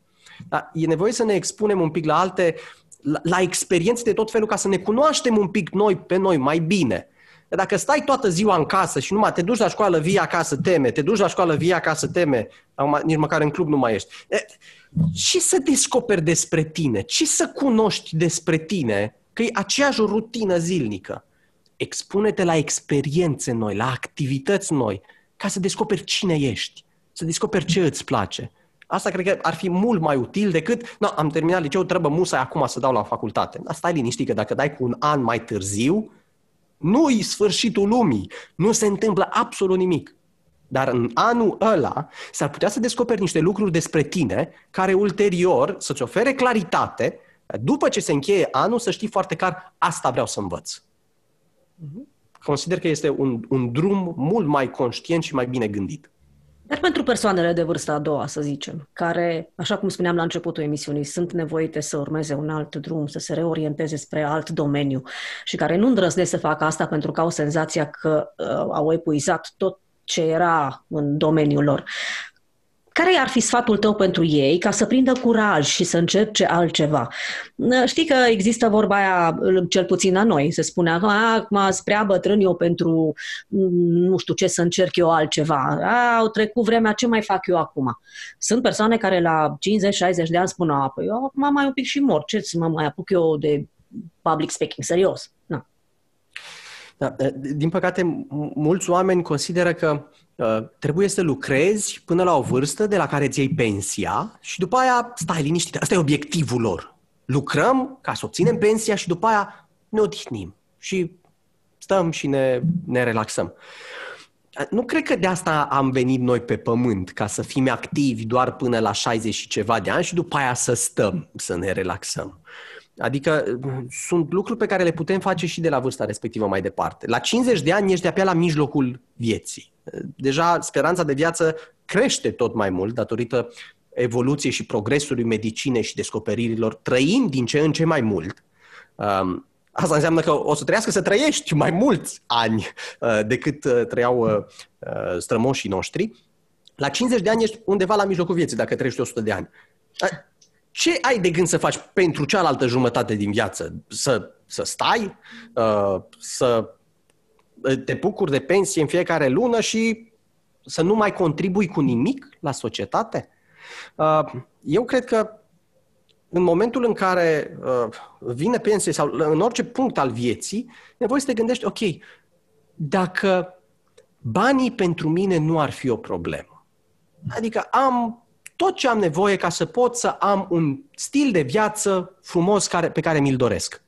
Dar e nevoie să ne expunem un pic la alte, la, la experiențe de tot felul, ca să ne cunoaștem un pic noi pe noi mai bine. Dacă stai toată ziua în casă și numai te duci la școală, vii acasă, teme, te duci la școală, vii acasă, teme, acum nici măcar în club nu mai ești. Ce să descoperi despre tine? Ce să cunoști despre tine că e aceeași rutină zilnică. Expune-te la experiențe noi, la activități noi, ca să descoperi cine ești, să descoperi ce îți place. Asta cred că ar fi mult mai util decât, no, am terminat liceul, trebuie musai acum să dau la facultate. Dar stai liniștit că dacă dai cu un an mai târziu, nu-i sfârșitul lumii, nu se întâmplă absolut nimic. Dar în anul ăla s-ar putea să descoperi niște lucruri despre tine care ulterior să-ți ofere claritate după ce se încheie anul, să știi foarte clar, asta vreau să învăț. Mhm. Consider că este un, un drum mult mai conștient și mai bine gândit. Dar pentru persoanele de vârsta a doua, să zicem, care, așa cum spuneam la începutul emisiunii, sunt nevoite să urmeze un alt drum, să se reorienteze spre alt domeniu și care nu îndrăznesc să facă asta pentru că au senzația că uh, au epuizat tot ce era în domeniul lor. Care ar fi sfatul tău pentru ei ca să prindă curaj și să încerce altceva? Știi că există vorba aia, cel puțin la noi, se spune, acum sunt prea bătrân eu pentru nu știu ce să încerc eu altceva. A, au trecut vremea, ce mai fac eu acum? Sunt persoane care la 50-60 de ani spun, a, păi eu acum mai un pic și mor, ce să mă mai apuc eu de public speaking, serios. Da, din păcate, mulți oameni consideră că Uh, trebuie să lucrezi până la o vârstă de la care îți iei pensia și după aia stai liniștit. Asta e obiectivul lor. Lucrăm ca să obținem pensia și după aia ne odihnim și stăm și ne, ne relaxăm. Uh, nu cred că de asta am venit noi pe pământ, ca să fim activi doar până la 60 și ceva de ani și după aia să stăm, să ne relaxăm. Adică uh, sunt lucruri pe care le putem face și de la vârsta respectivă mai departe. La 50 de ani ești de abia la mijlocul vieții deja speranța de viață crește tot mai mult datorită evoluției și progresului medicinei și descoperirilor, trăim din ce în ce mai mult. Um, asta înseamnă că o să trăiască să trăiești mai mulți ani uh, decât uh, trăiau uh, strămoșii noștri. La 50 de ani ești undeva la mijlocul vieții dacă trăiești 100 de ani. Ce ai de gând să faci pentru cealaltă jumătate din viață? Să, să stai? Să Eh, te bucuri de pensie în fiecare lună și să nu mai contribui cu nimic la societate? Eh, eu cred că în momentul în care eh, vine pensie sau în orice punct al vieții, nevoie să te gândești, ok, dacă banii pentru mine nu ar fi o problemă, adică am tot ce am nevoie ca să pot să am un stil de viață frumos care, pe care mi-l doresc.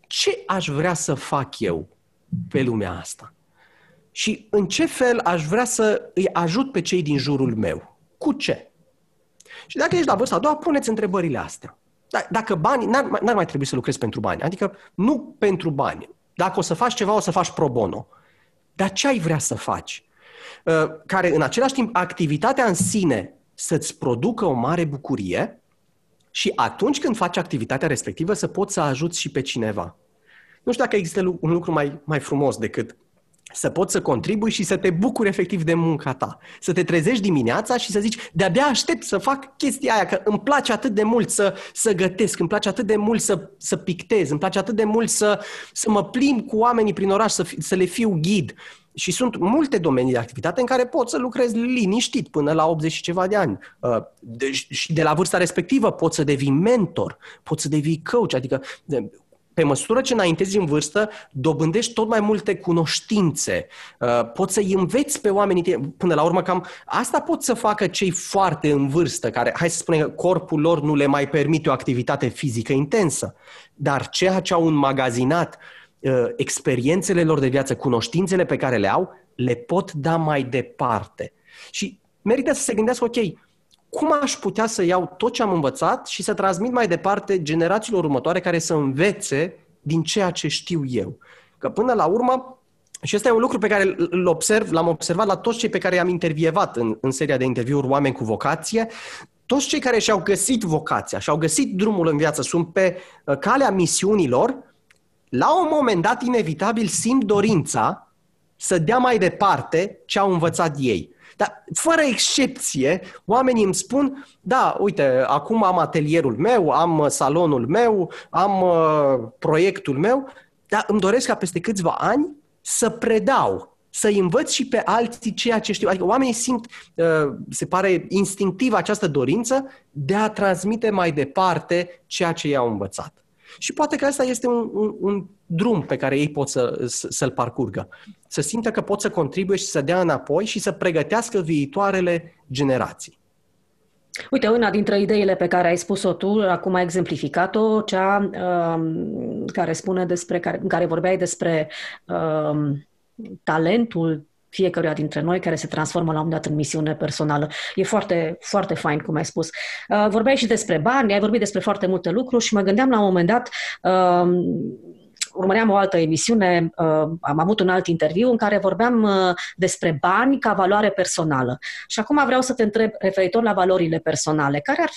Ce aș vrea să fac eu pe lumea asta? Și în ce fel aș vrea să îi ajut pe cei din jurul meu? Cu ce? Și dacă ești la vârsta a doua, puneți întrebările astea. Da, dacă bani, n-ar, n-ar mai trebui să lucrezi pentru bani. Adică nu pentru bani. Dacă o să faci ceva, o să faci pro bono. Dar ce ai vrea să faci? Uh, care, în același timp, activitatea în sine să-ți producă o mare bucurie și atunci când faci activitatea respectivă să poți să ajuți și pe cineva. Nu știu dacă există un lucru mai, mai frumos decât să poți să contribui și să te bucuri efectiv de munca ta. Să te trezești dimineața și să zici, de-abia aștept să fac chestia aia, că îmi place atât de mult să, să gătesc, îmi place atât de mult să, să pictez, îmi place atât de mult să, să mă plim cu oamenii prin oraș, să, să le fiu ghid. Și sunt multe domenii de activitate în care pot să lucrezi liniștit până la 80 și ceva de ani. Uh, de, deci, și de la vârsta respectivă pot să devii mentor, pot să devii coach, adică pe măsură ce înaintezi în vârstă, dobândești tot mai multe cunoștințe. Uh, poți să-i înveți pe oamenii tine. Până la urmă, cam asta pot să facă cei foarte în vârstă, care, hai să spunem, corpul lor nu le mai permite o activitate fizică intensă. Dar ceea ce au înmagazinat, uh, experiențele lor de viață, cunoștințele pe care le au, le pot da mai departe. Și merită să se gândească, ok, cum aș putea să iau tot ce am învățat și să transmit mai departe generațiilor următoare care să învețe din ceea ce știu eu. Că până la urmă, și ăsta e un lucru pe care îl observ, l-am observat la toți cei pe care i-am intervievat în, în seria de interviuri oameni cu vocație, toți cei care și-au găsit vocația, și-au găsit drumul în viață, sunt pe uh, calea misiunilor, la un moment dat, inevitabil, simt dorința să dea mai departe ce au învățat ei. Dar fără excepție, oamenii îmi spun, da, uite, acum am atelierul meu, am uh, salonul meu, am uh, proiectul meu, dar îmi doresc ca peste câțiva ani să predau, să învăț și pe alții ceea ce știu. Adică oamenii simt, uh, se pare instinctiv această dorință de a transmite mai departe ceea ce i-au învățat. Și poate că asta este un, un, un drum pe care ei pot să, să-l parcurgă. Să simtă că pot să contribuie și să dea înapoi și să pregătească viitoarele generații. Uite, una dintre ideile pe care ai spus-o tu, acum ai exemplificat-o, cea um, care spune despre, care, care vorbeai despre um, talentul fiecăruia dintre noi care se transformă la un dat în misiune personală. E foarte, foarte fain, cum ai spus. Uh, vorbeai și despre bani, ai vorbit despre foarte multe lucruri și mă gândeam la un moment dat uh, urmăream o altă emisiune, uh, am avut un alt interviu în care vorbeam uh, despre bani ca valoare personală. Și acum vreau să te întreb referitor la valorile personale. Care ar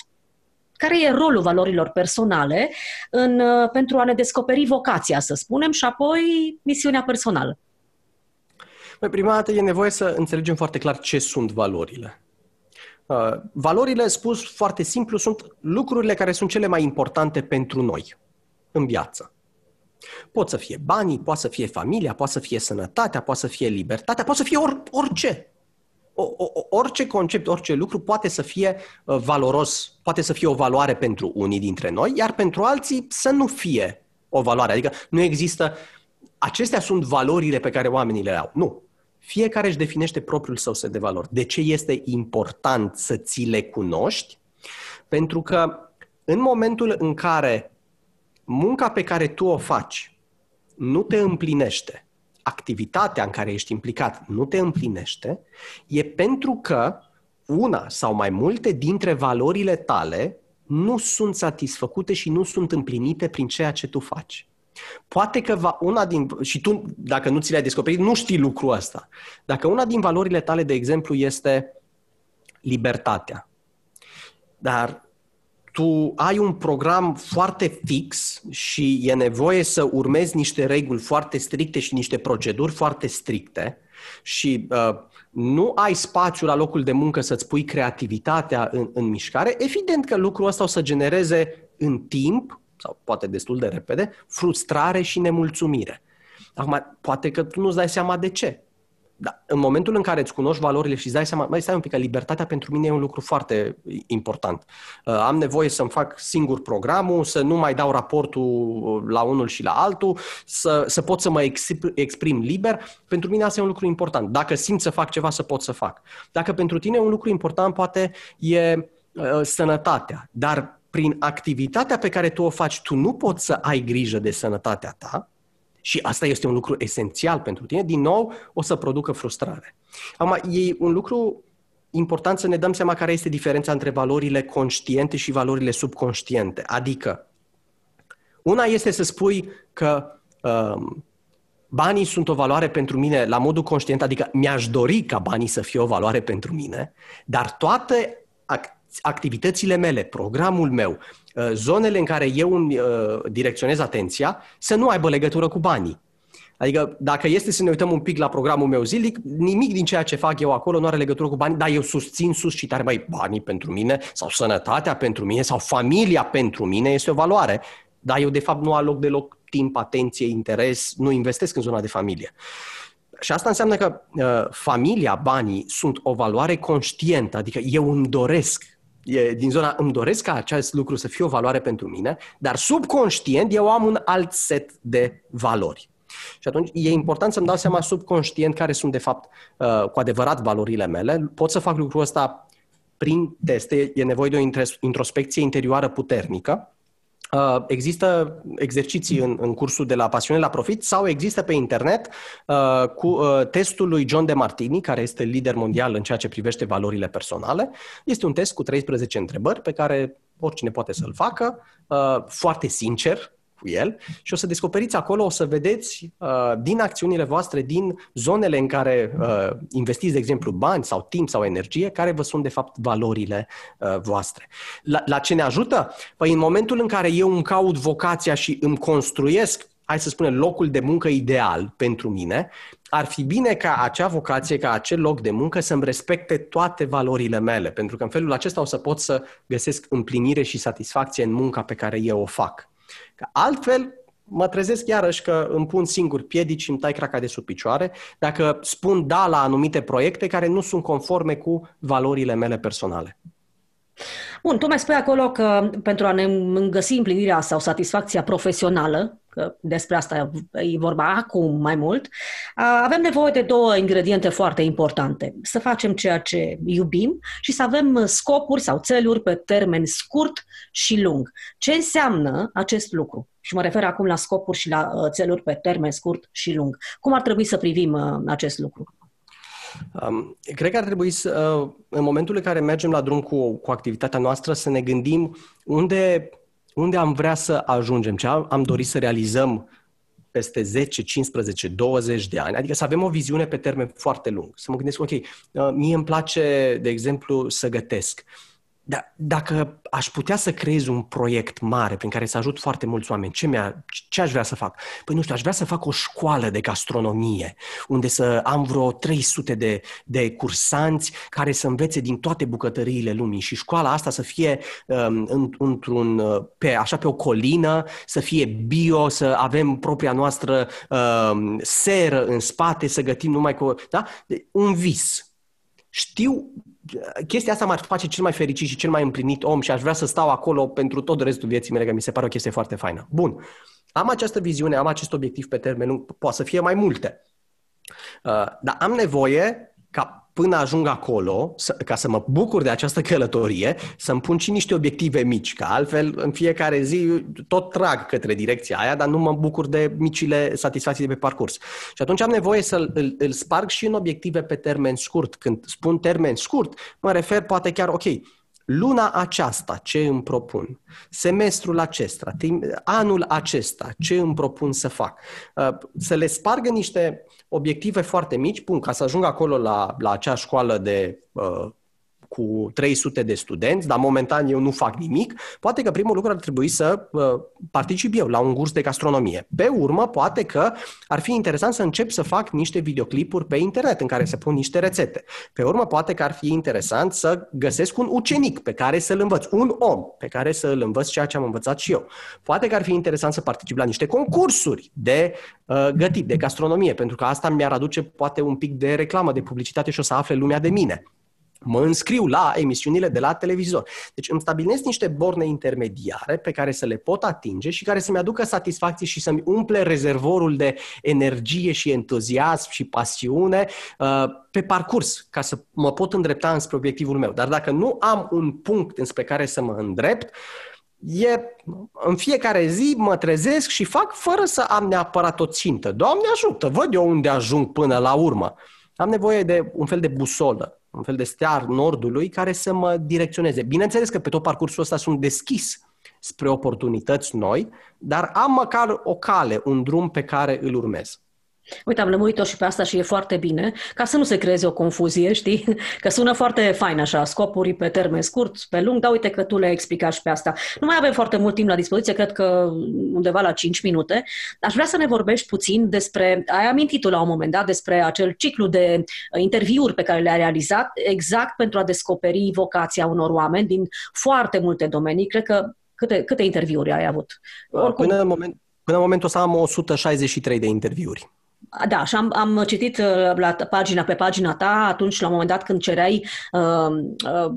care e rolul valorilor personale în, uh, pentru a ne descoperi vocația, să spunem, și apoi misiunea personală? Mai păi, prima dată e nevoie să înțelegem foarte clar ce sunt valorile. Uh, valorile, spus foarte simplu, sunt lucrurile care sunt cele mai importante pentru noi în viață. Pot să fie banii, poate să fie familia, poate să fie sănătatea, poate să fie libertatea, poate să fie or, orice. O, o, orice concept, orice lucru poate să fie uh, valoros, poate să fie o valoare pentru unii dintre noi, iar pentru alții să nu fie o valoare. Adică nu există. Acestea sunt valorile pe care oamenii le au. Nu. Fiecare își definește propriul său set de valori. De ce este important să ți le cunoști? Pentru că în momentul în care munca pe care tu o faci nu te împlinește, activitatea în care ești implicat nu te împlinește, e pentru că una sau mai multe dintre valorile tale nu sunt satisfăcute și nu sunt împlinite prin ceea ce tu faci. Poate că va una din. și tu, dacă nu ți le-ai descoperit, nu știi lucrul ăsta. Dacă una din valorile tale, de exemplu, este libertatea, dar tu ai un program foarte fix și e nevoie să urmezi niște reguli foarte stricte și niște proceduri foarte stricte și uh, nu ai spațiu la locul de muncă să-ți pui creativitatea în, în mișcare, evident că lucrul ăsta o să genereze în timp, sau poate destul de repede, frustrare și nemulțumire. Acum, poate că tu nu-ți dai seama de ce da, în momentul în care îți cunoști valorile și îți dai seama, mai stai un pic, că libertatea pentru mine e un lucru foarte important. Uh, am nevoie să-mi fac singur programul, să nu mai dau raportul uh, la unul și la altul, să, să pot să mă exprim liber. Pentru mine asta e un lucru important. Dacă simt să fac ceva, să pot să fac. Dacă pentru tine un lucru important poate e uh, sănătatea, dar prin activitatea pe care tu o faci, tu nu poți să ai grijă de sănătatea ta, și asta este un lucru esențial pentru tine, din nou o să producă frustrare. Acum, e un lucru important să ne dăm seama care este diferența între valorile conștiente și valorile subconștiente. Adică, una este să spui că um, banii sunt o valoare pentru mine la modul conștient, adică mi-aș dori ca banii să fie o valoare pentru mine, dar toate activitățile mele, programul meu, Uh, zonele în care eu îmi uh, direcționez atenția să nu aibă legătură cu banii. Adică dacă este să ne uităm un pic la programul meu zilnic, nimic din ceea ce fac eu acolo nu are legătură cu banii, dar eu susțin sus și tare, mai banii pentru mine sau sănătatea pentru mine sau familia pentru mine este o valoare, dar eu de fapt nu aloc deloc timp, atenție, interes, nu investesc în zona de familie. Și asta înseamnă că uh, familia, banii sunt o valoare conștientă, adică eu îmi doresc e din zona îmi doresc ca acest lucru să fie o valoare pentru mine, dar subconștient eu am un alt set de valori. Și atunci e important să-mi dau seama subconștient care sunt de fapt uh, cu adevărat valorile mele. Pot să fac lucrul ăsta prin teste, e nevoie de o introspecție interioară puternică Uh, există exerciții în, în cursul de la Pasiune la Profit sau există pe internet uh, cu uh, testul lui John De Martini, care este lider mondial în ceea ce privește valorile personale. Este un test cu 13 întrebări pe care oricine poate să-l facă, uh, foarte sincer, cu el și o să descoperiți acolo, o să vedeți uh, din acțiunile voastre, din zonele în care uh, investiți, de exemplu, bani sau timp sau energie, care vă sunt, de fapt, valorile uh, voastre. La, la ce ne ajută? Păi în momentul în care eu îmi caut vocația și îmi construiesc hai să spunem, locul de muncă ideal pentru mine, ar fi bine ca acea vocație, ca acel loc de muncă să-mi respecte toate valorile mele, pentru că în felul acesta o să pot să găsesc împlinire și satisfacție în munca pe care eu o fac. Că altfel mă trezesc iarăși că îmi pun singur piedici, îmi tai craca de sub picioare, dacă spun da la anumite proiecte care nu sunt conforme cu valorile mele personale. Bun, tu mai spui acolo că pentru a ne găsi împlinirea sau satisfacția profesională, că despre asta e vorba acum mai mult, avem nevoie de două ingrediente foarte importante. Să facem ceea ce iubim și să avem scopuri sau țeluri pe termen scurt și lung. Ce înseamnă acest lucru? Și mă refer acum la scopuri și la țeluri pe termen scurt și lung. Cum ar trebui să privim acest lucru? Um, cred că ar trebui să, în momentul în care mergem la drum cu, cu activitatea noastră, să ne gândim unde unde am vrea să ajungem, ce am, dorit să realizăm peste 10, 15, 20 de ani, adică să avem o viziune pe termen foarte lung. Să mă gândesc, ok, uh, mie îmi place, de exemplu, să gătesc. Uh, da, dacă aș putea să creez un proiect mare prin care să ajut foarte mulți oameni, ce, mi-a, ce aș vrea să fac? Păi nu știu, aș vrea să fac o școală de gastronomie, unde să am vreo 300 de, de cursanți care să învețe din toate bucătăriile lumii și școala asta să fie um, într-un, uh, pe, așa pe o colină, să fie bio, să avem propria noastră um, seră în spate, să gătim numai cu... Da? Un vis. Știu chestia asta m-ar face cel mai fericit și cel mai împlinit om și aș vrea să stau acolo pentru tot restul vieții mele, că mi se pare o chestie foarte faină. Bun. Am această viziune, am acest obiectiv pe termen lung, poate să fie mai multe. Uh, dar am nevoie ca până ajung acolo, ca să mă bucur de această călătorie, să-mi pun și niște obiective mici, că altfel în fiecare zi tot trag către direcția aia, dar nu mă bucur de micile satisfacții de pe parcurs. Și atunci am nevoie să îl, îl sparg și în obiective pe termen scurt. Când spun termen scurt, mă refer poate chiar, ok, luna aceasta ce îmi propun, semestrul acesta, timp, anul acesta ce îmi propun să fac. Uh, să le spargă niște obiective foarte mici, bun, ca să ajung acolo la, la acea școală de uh, cu 300 de studenți, dar momentan eu nu fac nimic, poate că primul lucru ar trebui să uh, particip eu la un curs de gastronomie. Pe urmă, poate că ar fi interesant să încep să fac niște videoclipuri pe internet în care să pun niște rețete. Pe urmă, poate că ar fi interesant să găsesc un ucenic pe care să-l învăț, un om pe care să-l învăț ceea ce am învățat și eu. Poate că ar fi interesant să particip la niște concursuri de uh, gătit, de gastronomie, pentru că asta mi-ar aduce poate un pic de reclamă, de publicitate și o să afle lumea de mine mă înscriu la emisiunile de la televizor. Deci îmi stabilesc niște borne intermediare pe care să le pot atinge și care să-mi aducă satisfacție și să-mi umple rezervorul de energie și entuziasm și pasiune uh, pe parcurs, ca să mă pot îndrepta înspre obiectivul meu. Dar dacă nu am un punct înspre care să mă îndrept, e, în fiecare zi mă trezesc și fac fără să am neapărat o țintă. Doamne ajută, văd eu unde ajung până la urmă. Am nevoie de un fel de busolă un fel de stear nordului care să mă direcționeze. Bineînțeles că pe tot parcursul ăsta sunt deschis spre oportunități noi, dar am măcar o cale, un drum pe care îl urmez. Uite, am lămurit-o și pe asta și e foarte bine, ca să nu se creeze o confuzie, știi? *laughs* Că sună foarte fain așa, scopuri pe termen scurt, pe lung, dar uite că tu le-ai explicat și pe asta. Nu mai avem foarte mult timp la dispoziție, cred că undeva la 5 minute. Aș vrea să ne vorbești puțin despre, ai amintit-o la un moment dat, despre acel ciclu de uh, interviuri pe care le-ai realizat, exact pentru a descoperi vocația unor oameni din foarte multe domenii. Cred că câte, câte interviuri ai avut? Oricum, până în moment, Până în momentul ăsta am 163 de interviuri. Da, și am, am citit uh, la pagina, pe pagina ta atunci, la un moment dat, când cereai uh, uh,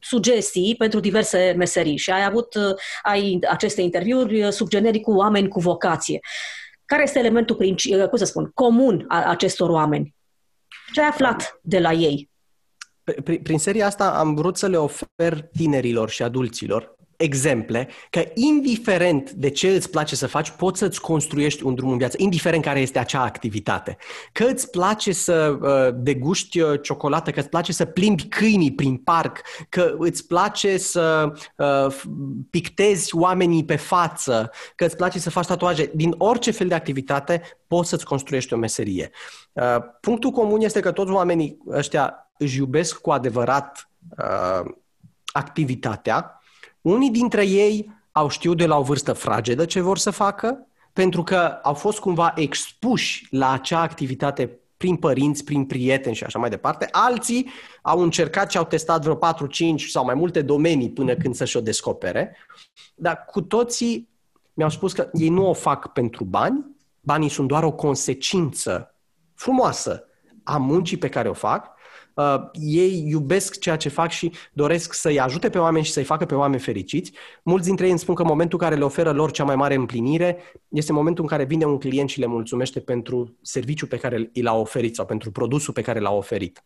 sugestii pentru diverse meserii și ai avut uh, ai aceste interviuri uh, sub generic cu oameni cu vocație. Care este elementul, uh, cum să spun, comun a acestor oameni? Ce ai aflat de la ei? Prin, prin seria asta am vrut să le ofer tinerilor și adulților exemple că indiferent de ce îți place să faci, poți să-ți construiești un drum în viață, indiferent care este acea activitate. Că îți place să uh, deguști uh, ciocolată, că îți place să plimbi câinii prin parc, că îți place să uh, pictezi oamenii pe față, că îți place să faci tatuaje, din orice fel de activitate poți să-ți construiești o meserie. Uh, punctul comun este că toți oamenii ăștia își iubesc cu adevărat uh, activitatea, unii dintre ei au știut de la o vârstă fragedă ce vor să facă, pentru că au fost cumva expuși la acea activitate prin părinți, prin prieteni și așa mai departe. Alții au încercat și au testat vreo 4, 5 sau mai multe domenii până când să-și o descopere, dar cu toții mi-au spus că ei nu o fac pentru bani, banii sunt doar o consecință frumoasă a muncii pe care o fac uh, ei iubesc ceea ce fac și doresc să-i ajute pe oameni și să-i facă pe oameni fericiți. Mulți dintre ei îmi spun că momentul care le oferă lor cea mai mare împlinire este momentul în care vine un client și le mulțumește pentru serviciul pe care l-a oferit sau pentru produsul pe care l-a oferit.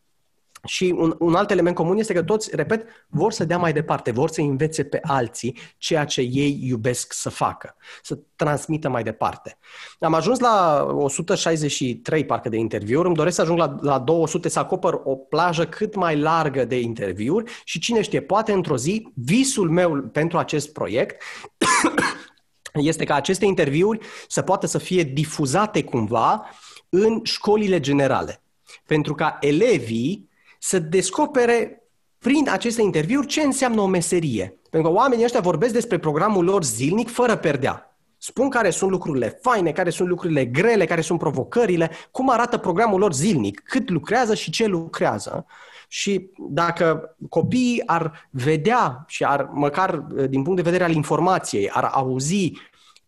Și un, un alt element comun este că toți, repet, vor să dea mai departe, vor să învețe pe alții ceea ce ei iubesc să facă, să transmită mai departe. Am ajuns la 163 parcă de interviuri, îmi doresc să ajung la, la 200, să acopăr o plajă cât mai largă de interviuri și cine știe, poate într-o zi, visul meu pentru acest proiect *coughs* este ca aceste interviuri să poată să fie difuzate cumva în școlile generale pentru ca elevii să descopere prin aceste interviuri ce înseamnă o meserie. Pentru că oamenii ăștia vorbesc despre programul lor zilnic fără perdea. Spun care sunt lucrurile faine, care sunt lucrurile grele, care sunt provocările, cum arată programul lor zilnic, cât lucrează și ce lucrează. Și dacă copiii ar vedea și ar, măcar din punct de vedere al informației, ar auzi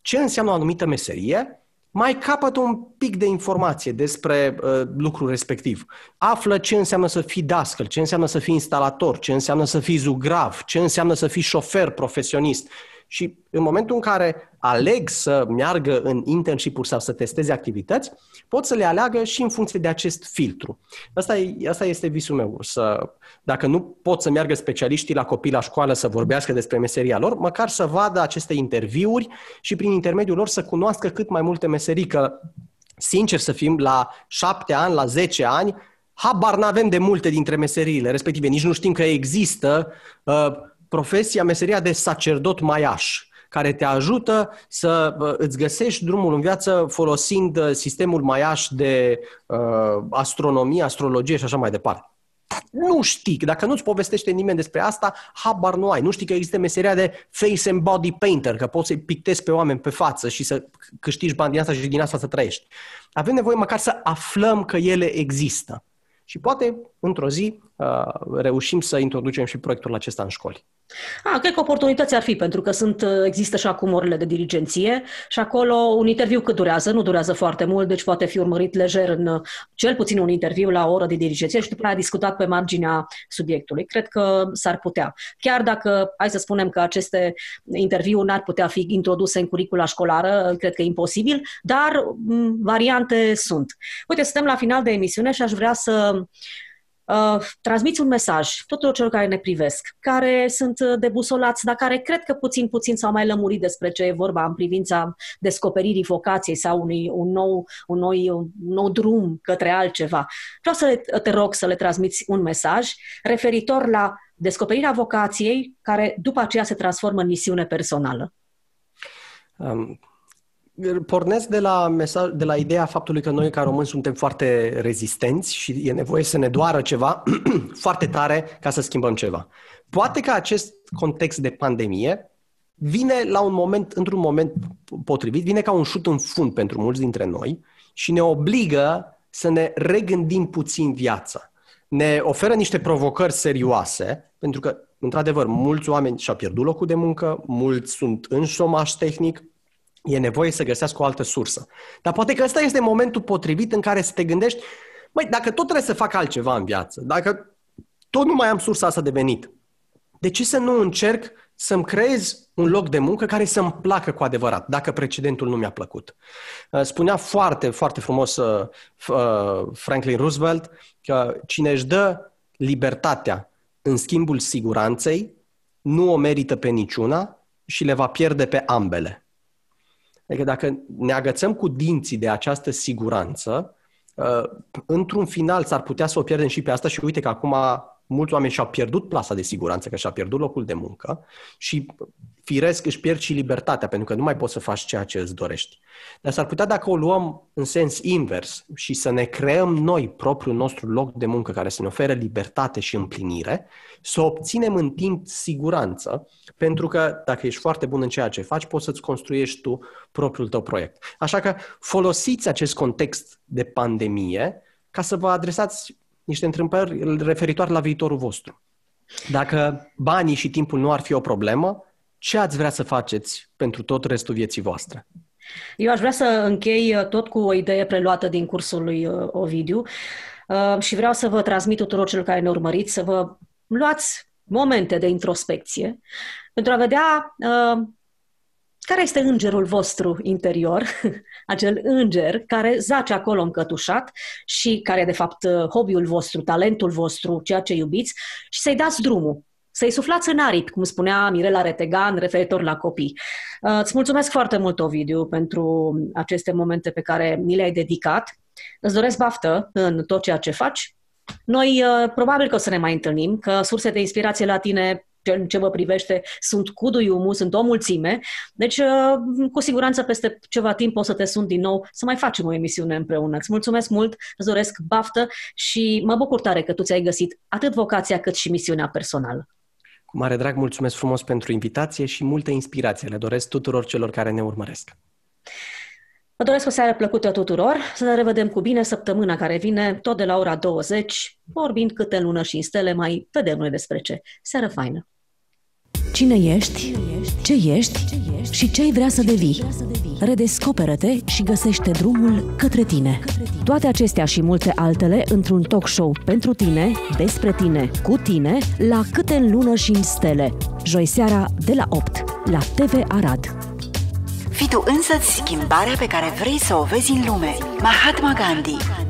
ce înseamnă o anumită meserie, mai capătă un pic de informație despre uh, lucrul respectiv. Află ce înseamnă să fii dascăl, ce înseamnă să fii instalator, ce înseamnă să fii zugrav, ce înseamnă să fii șofer profesionist, și în momentul în care aleg să meargă în internship-uri sau să testeze activități, pot să le aleagă și în funcție de acest filtru. Asta, e, asta este visul meu. Să, dacă nu pot să meargă specialiștii la copii la școală să vorbească despre meseria lor, măcar să vadă aceste interviuri și prin intermediul lor să cunoască cât mai multe meserii, că sincer să fim, la șapte ani, la zece ani, habar n-avem de multe dintre meseriile respective, nici nu știm că există. Uh, profesia, meseria de sacerdot maiaș, care te ajută să îți găsești drumul în viață folosind uh, sistemul maiaș de uh, astronomie, astrologie și așa mai departe. Nu știi, dacă nu-ți povestește nimeni despre asta, habar nu ai. Nu știi că există meseria de face and body painter, că poți să-i pictezi pe oameni pe față și să câștigi bani din asta și din asta să trăiești. Avem nevoie măcar să aflăm că ele există. Și poate, într-o zi, Uh, reușim să introducem și proiectul acesta în școli? A, ah, cred că oportunități ar fi, pentru că sunt, uh, există și acum orele de dirigenție și acolo un interviu cât durează, nu durează foarte mult, deci poate fi urmărit lejer în uh, cel puțin un interviu la o oră de dirigenție și după aia discutat pe marginea subiectului. Cred că s-ar putea. Chiar dacă, hai să spunem că aceste interviuri n-ar putea fi introduse în curicula școlară, cred că e imposibil, dar mm, variante sunt. Uite, suntem la final de emisiune și aș vrea să uh, transmiți un mesaj tuturor celor care ne privesc, care sunt uh, debusolați, dar care cred că puțin, puțin s-au mai lămurit despre ce e vorba în privința descoperirii vocației sau unui, un, nou, un, nou, un nou drum către altceva. Vreau să le, te rog să le transmiți un mesaj referitor la descoperirea vocației, care după aceea se transformă în misiune personală. Um pornesc de la, mesaj, de la ideea faptului că noi ca români suntem foarte rezistenți și e nevoie să ne doară ceva *clears throat* foarte tare ca să schimbăm ceva. Poate că acest context de pandemie vine la un moment, într-un moment potrivit, vine ca un șut în fund pentru mulți dintre noi și ne obligă să ne regândim puțin viața. Ne oferă niște provocări serioase, pentru că, într-adevăr, mulți oameni și-au pierdut locul de muncă, mulți sunt în șomaș tehnic, e nevoie să găsească o altă sursă. Dar poate că ăsta este momentul potrivit în care să te gândești, măi, dacă tot trebuie să fac altceva în viață, dacă tot nu mai am sursa asta de venit, de ce să nu încerc să-mi creez un loc de muncă care să-mi placă cu adevărat, dacă precedentul nu mi-a plăcut. Uh, spunea foarte, foarte frumos uh, uh, Franklin Roosevelt că cine își dă libertatea în schimbul siguranței, nu o merită pe niciuna și le va pierde pe ambele. Adică dacă ne agățăm cu dinții de această siguranță, uh, într-un final s-ar putea să o pierdem și pe asta și uite că acum mulți oameni și-au pierdut plasa de siguranță, că și-au pierdut locul de muncă și firesc își pierzi și libertatea, pentru că nu mai poți să faci ceea ce îți dorești. Dar s-ar putea dacă o luăm în sens invers și să ne creăm noi propriul nostru loc de muncă care să ne ofere libertate și împlinire, să obținem în timp siguranță, pentru că dacă ești foarte bun în ceea ce faci, poți să-ți construiești tu propriul tău proiect. Așa că folosiți acest context de pandemie ca să vă adresați niște întrebări referitoare la viitorul vostru. Dacă banii și timpul nu ar fi o problemă, ce ați vrea să faceți pentru tot restul vieții voastre? Eu aș vrea să închei uh, tot cu o idee preluată din cursul lui uh, Ovidiu uh, și vreau să vă transmit tuturor celor care ne urmăriți să vă luați momente de introspecție pentru a vedea care este îngerul vostru interior, *laughs* acel înger care zace acolo încătușat și care e de fapt hobby-ul vostru, talentul vostru, ceea ce iubiți și să-i dați drumul să-i suflați în aripi, cum spunea Mirela Retegan referitor la copii. Uh, îți mulțumesc foarte mult, Ovidiu, pentru aceste momente pe care mi le-ai dedicat. Îți doresc baftă în tot ceea ce faci. Noi uh, probabil că o să ne mai întâlnim, că surse de inspirație la tine în ce vă privește, sunt cu duiumu, sunt o mulțime, deci uh, cu siguranță peste ceva timp o să te sun din nou să mai facem o emisiune împreună. Îți mulțumesc mult, îți doresc baftă și mă bucur tare că tu ți-ai găsit atât vocația cât și misiunea personală. Cu mare drag, mulțumesc frumos pentru invitație și multă inspirație le doresc tuturor celor care ne urmăresc. Vă doresc o seară plăcută tuturor, să ne revedem cu bine săptămâna care vine, tot de la ora 20, vorbind câte lună și în stele, mai vedem noi despre ce. Seară faină! Cine ești? Ce ești? Și ce-ai vrea să devii? Redescoperă-te și găsește drumul către tine. Toate acestea și multe altele într-un talk show pentru tine, despre tine, cu tine, la câte în lună și în stele. Joi seara de la 8 la TV Arad. Fii tu însă schimbarea pe care vrei să o vezi în lume. Mahatma Gandhi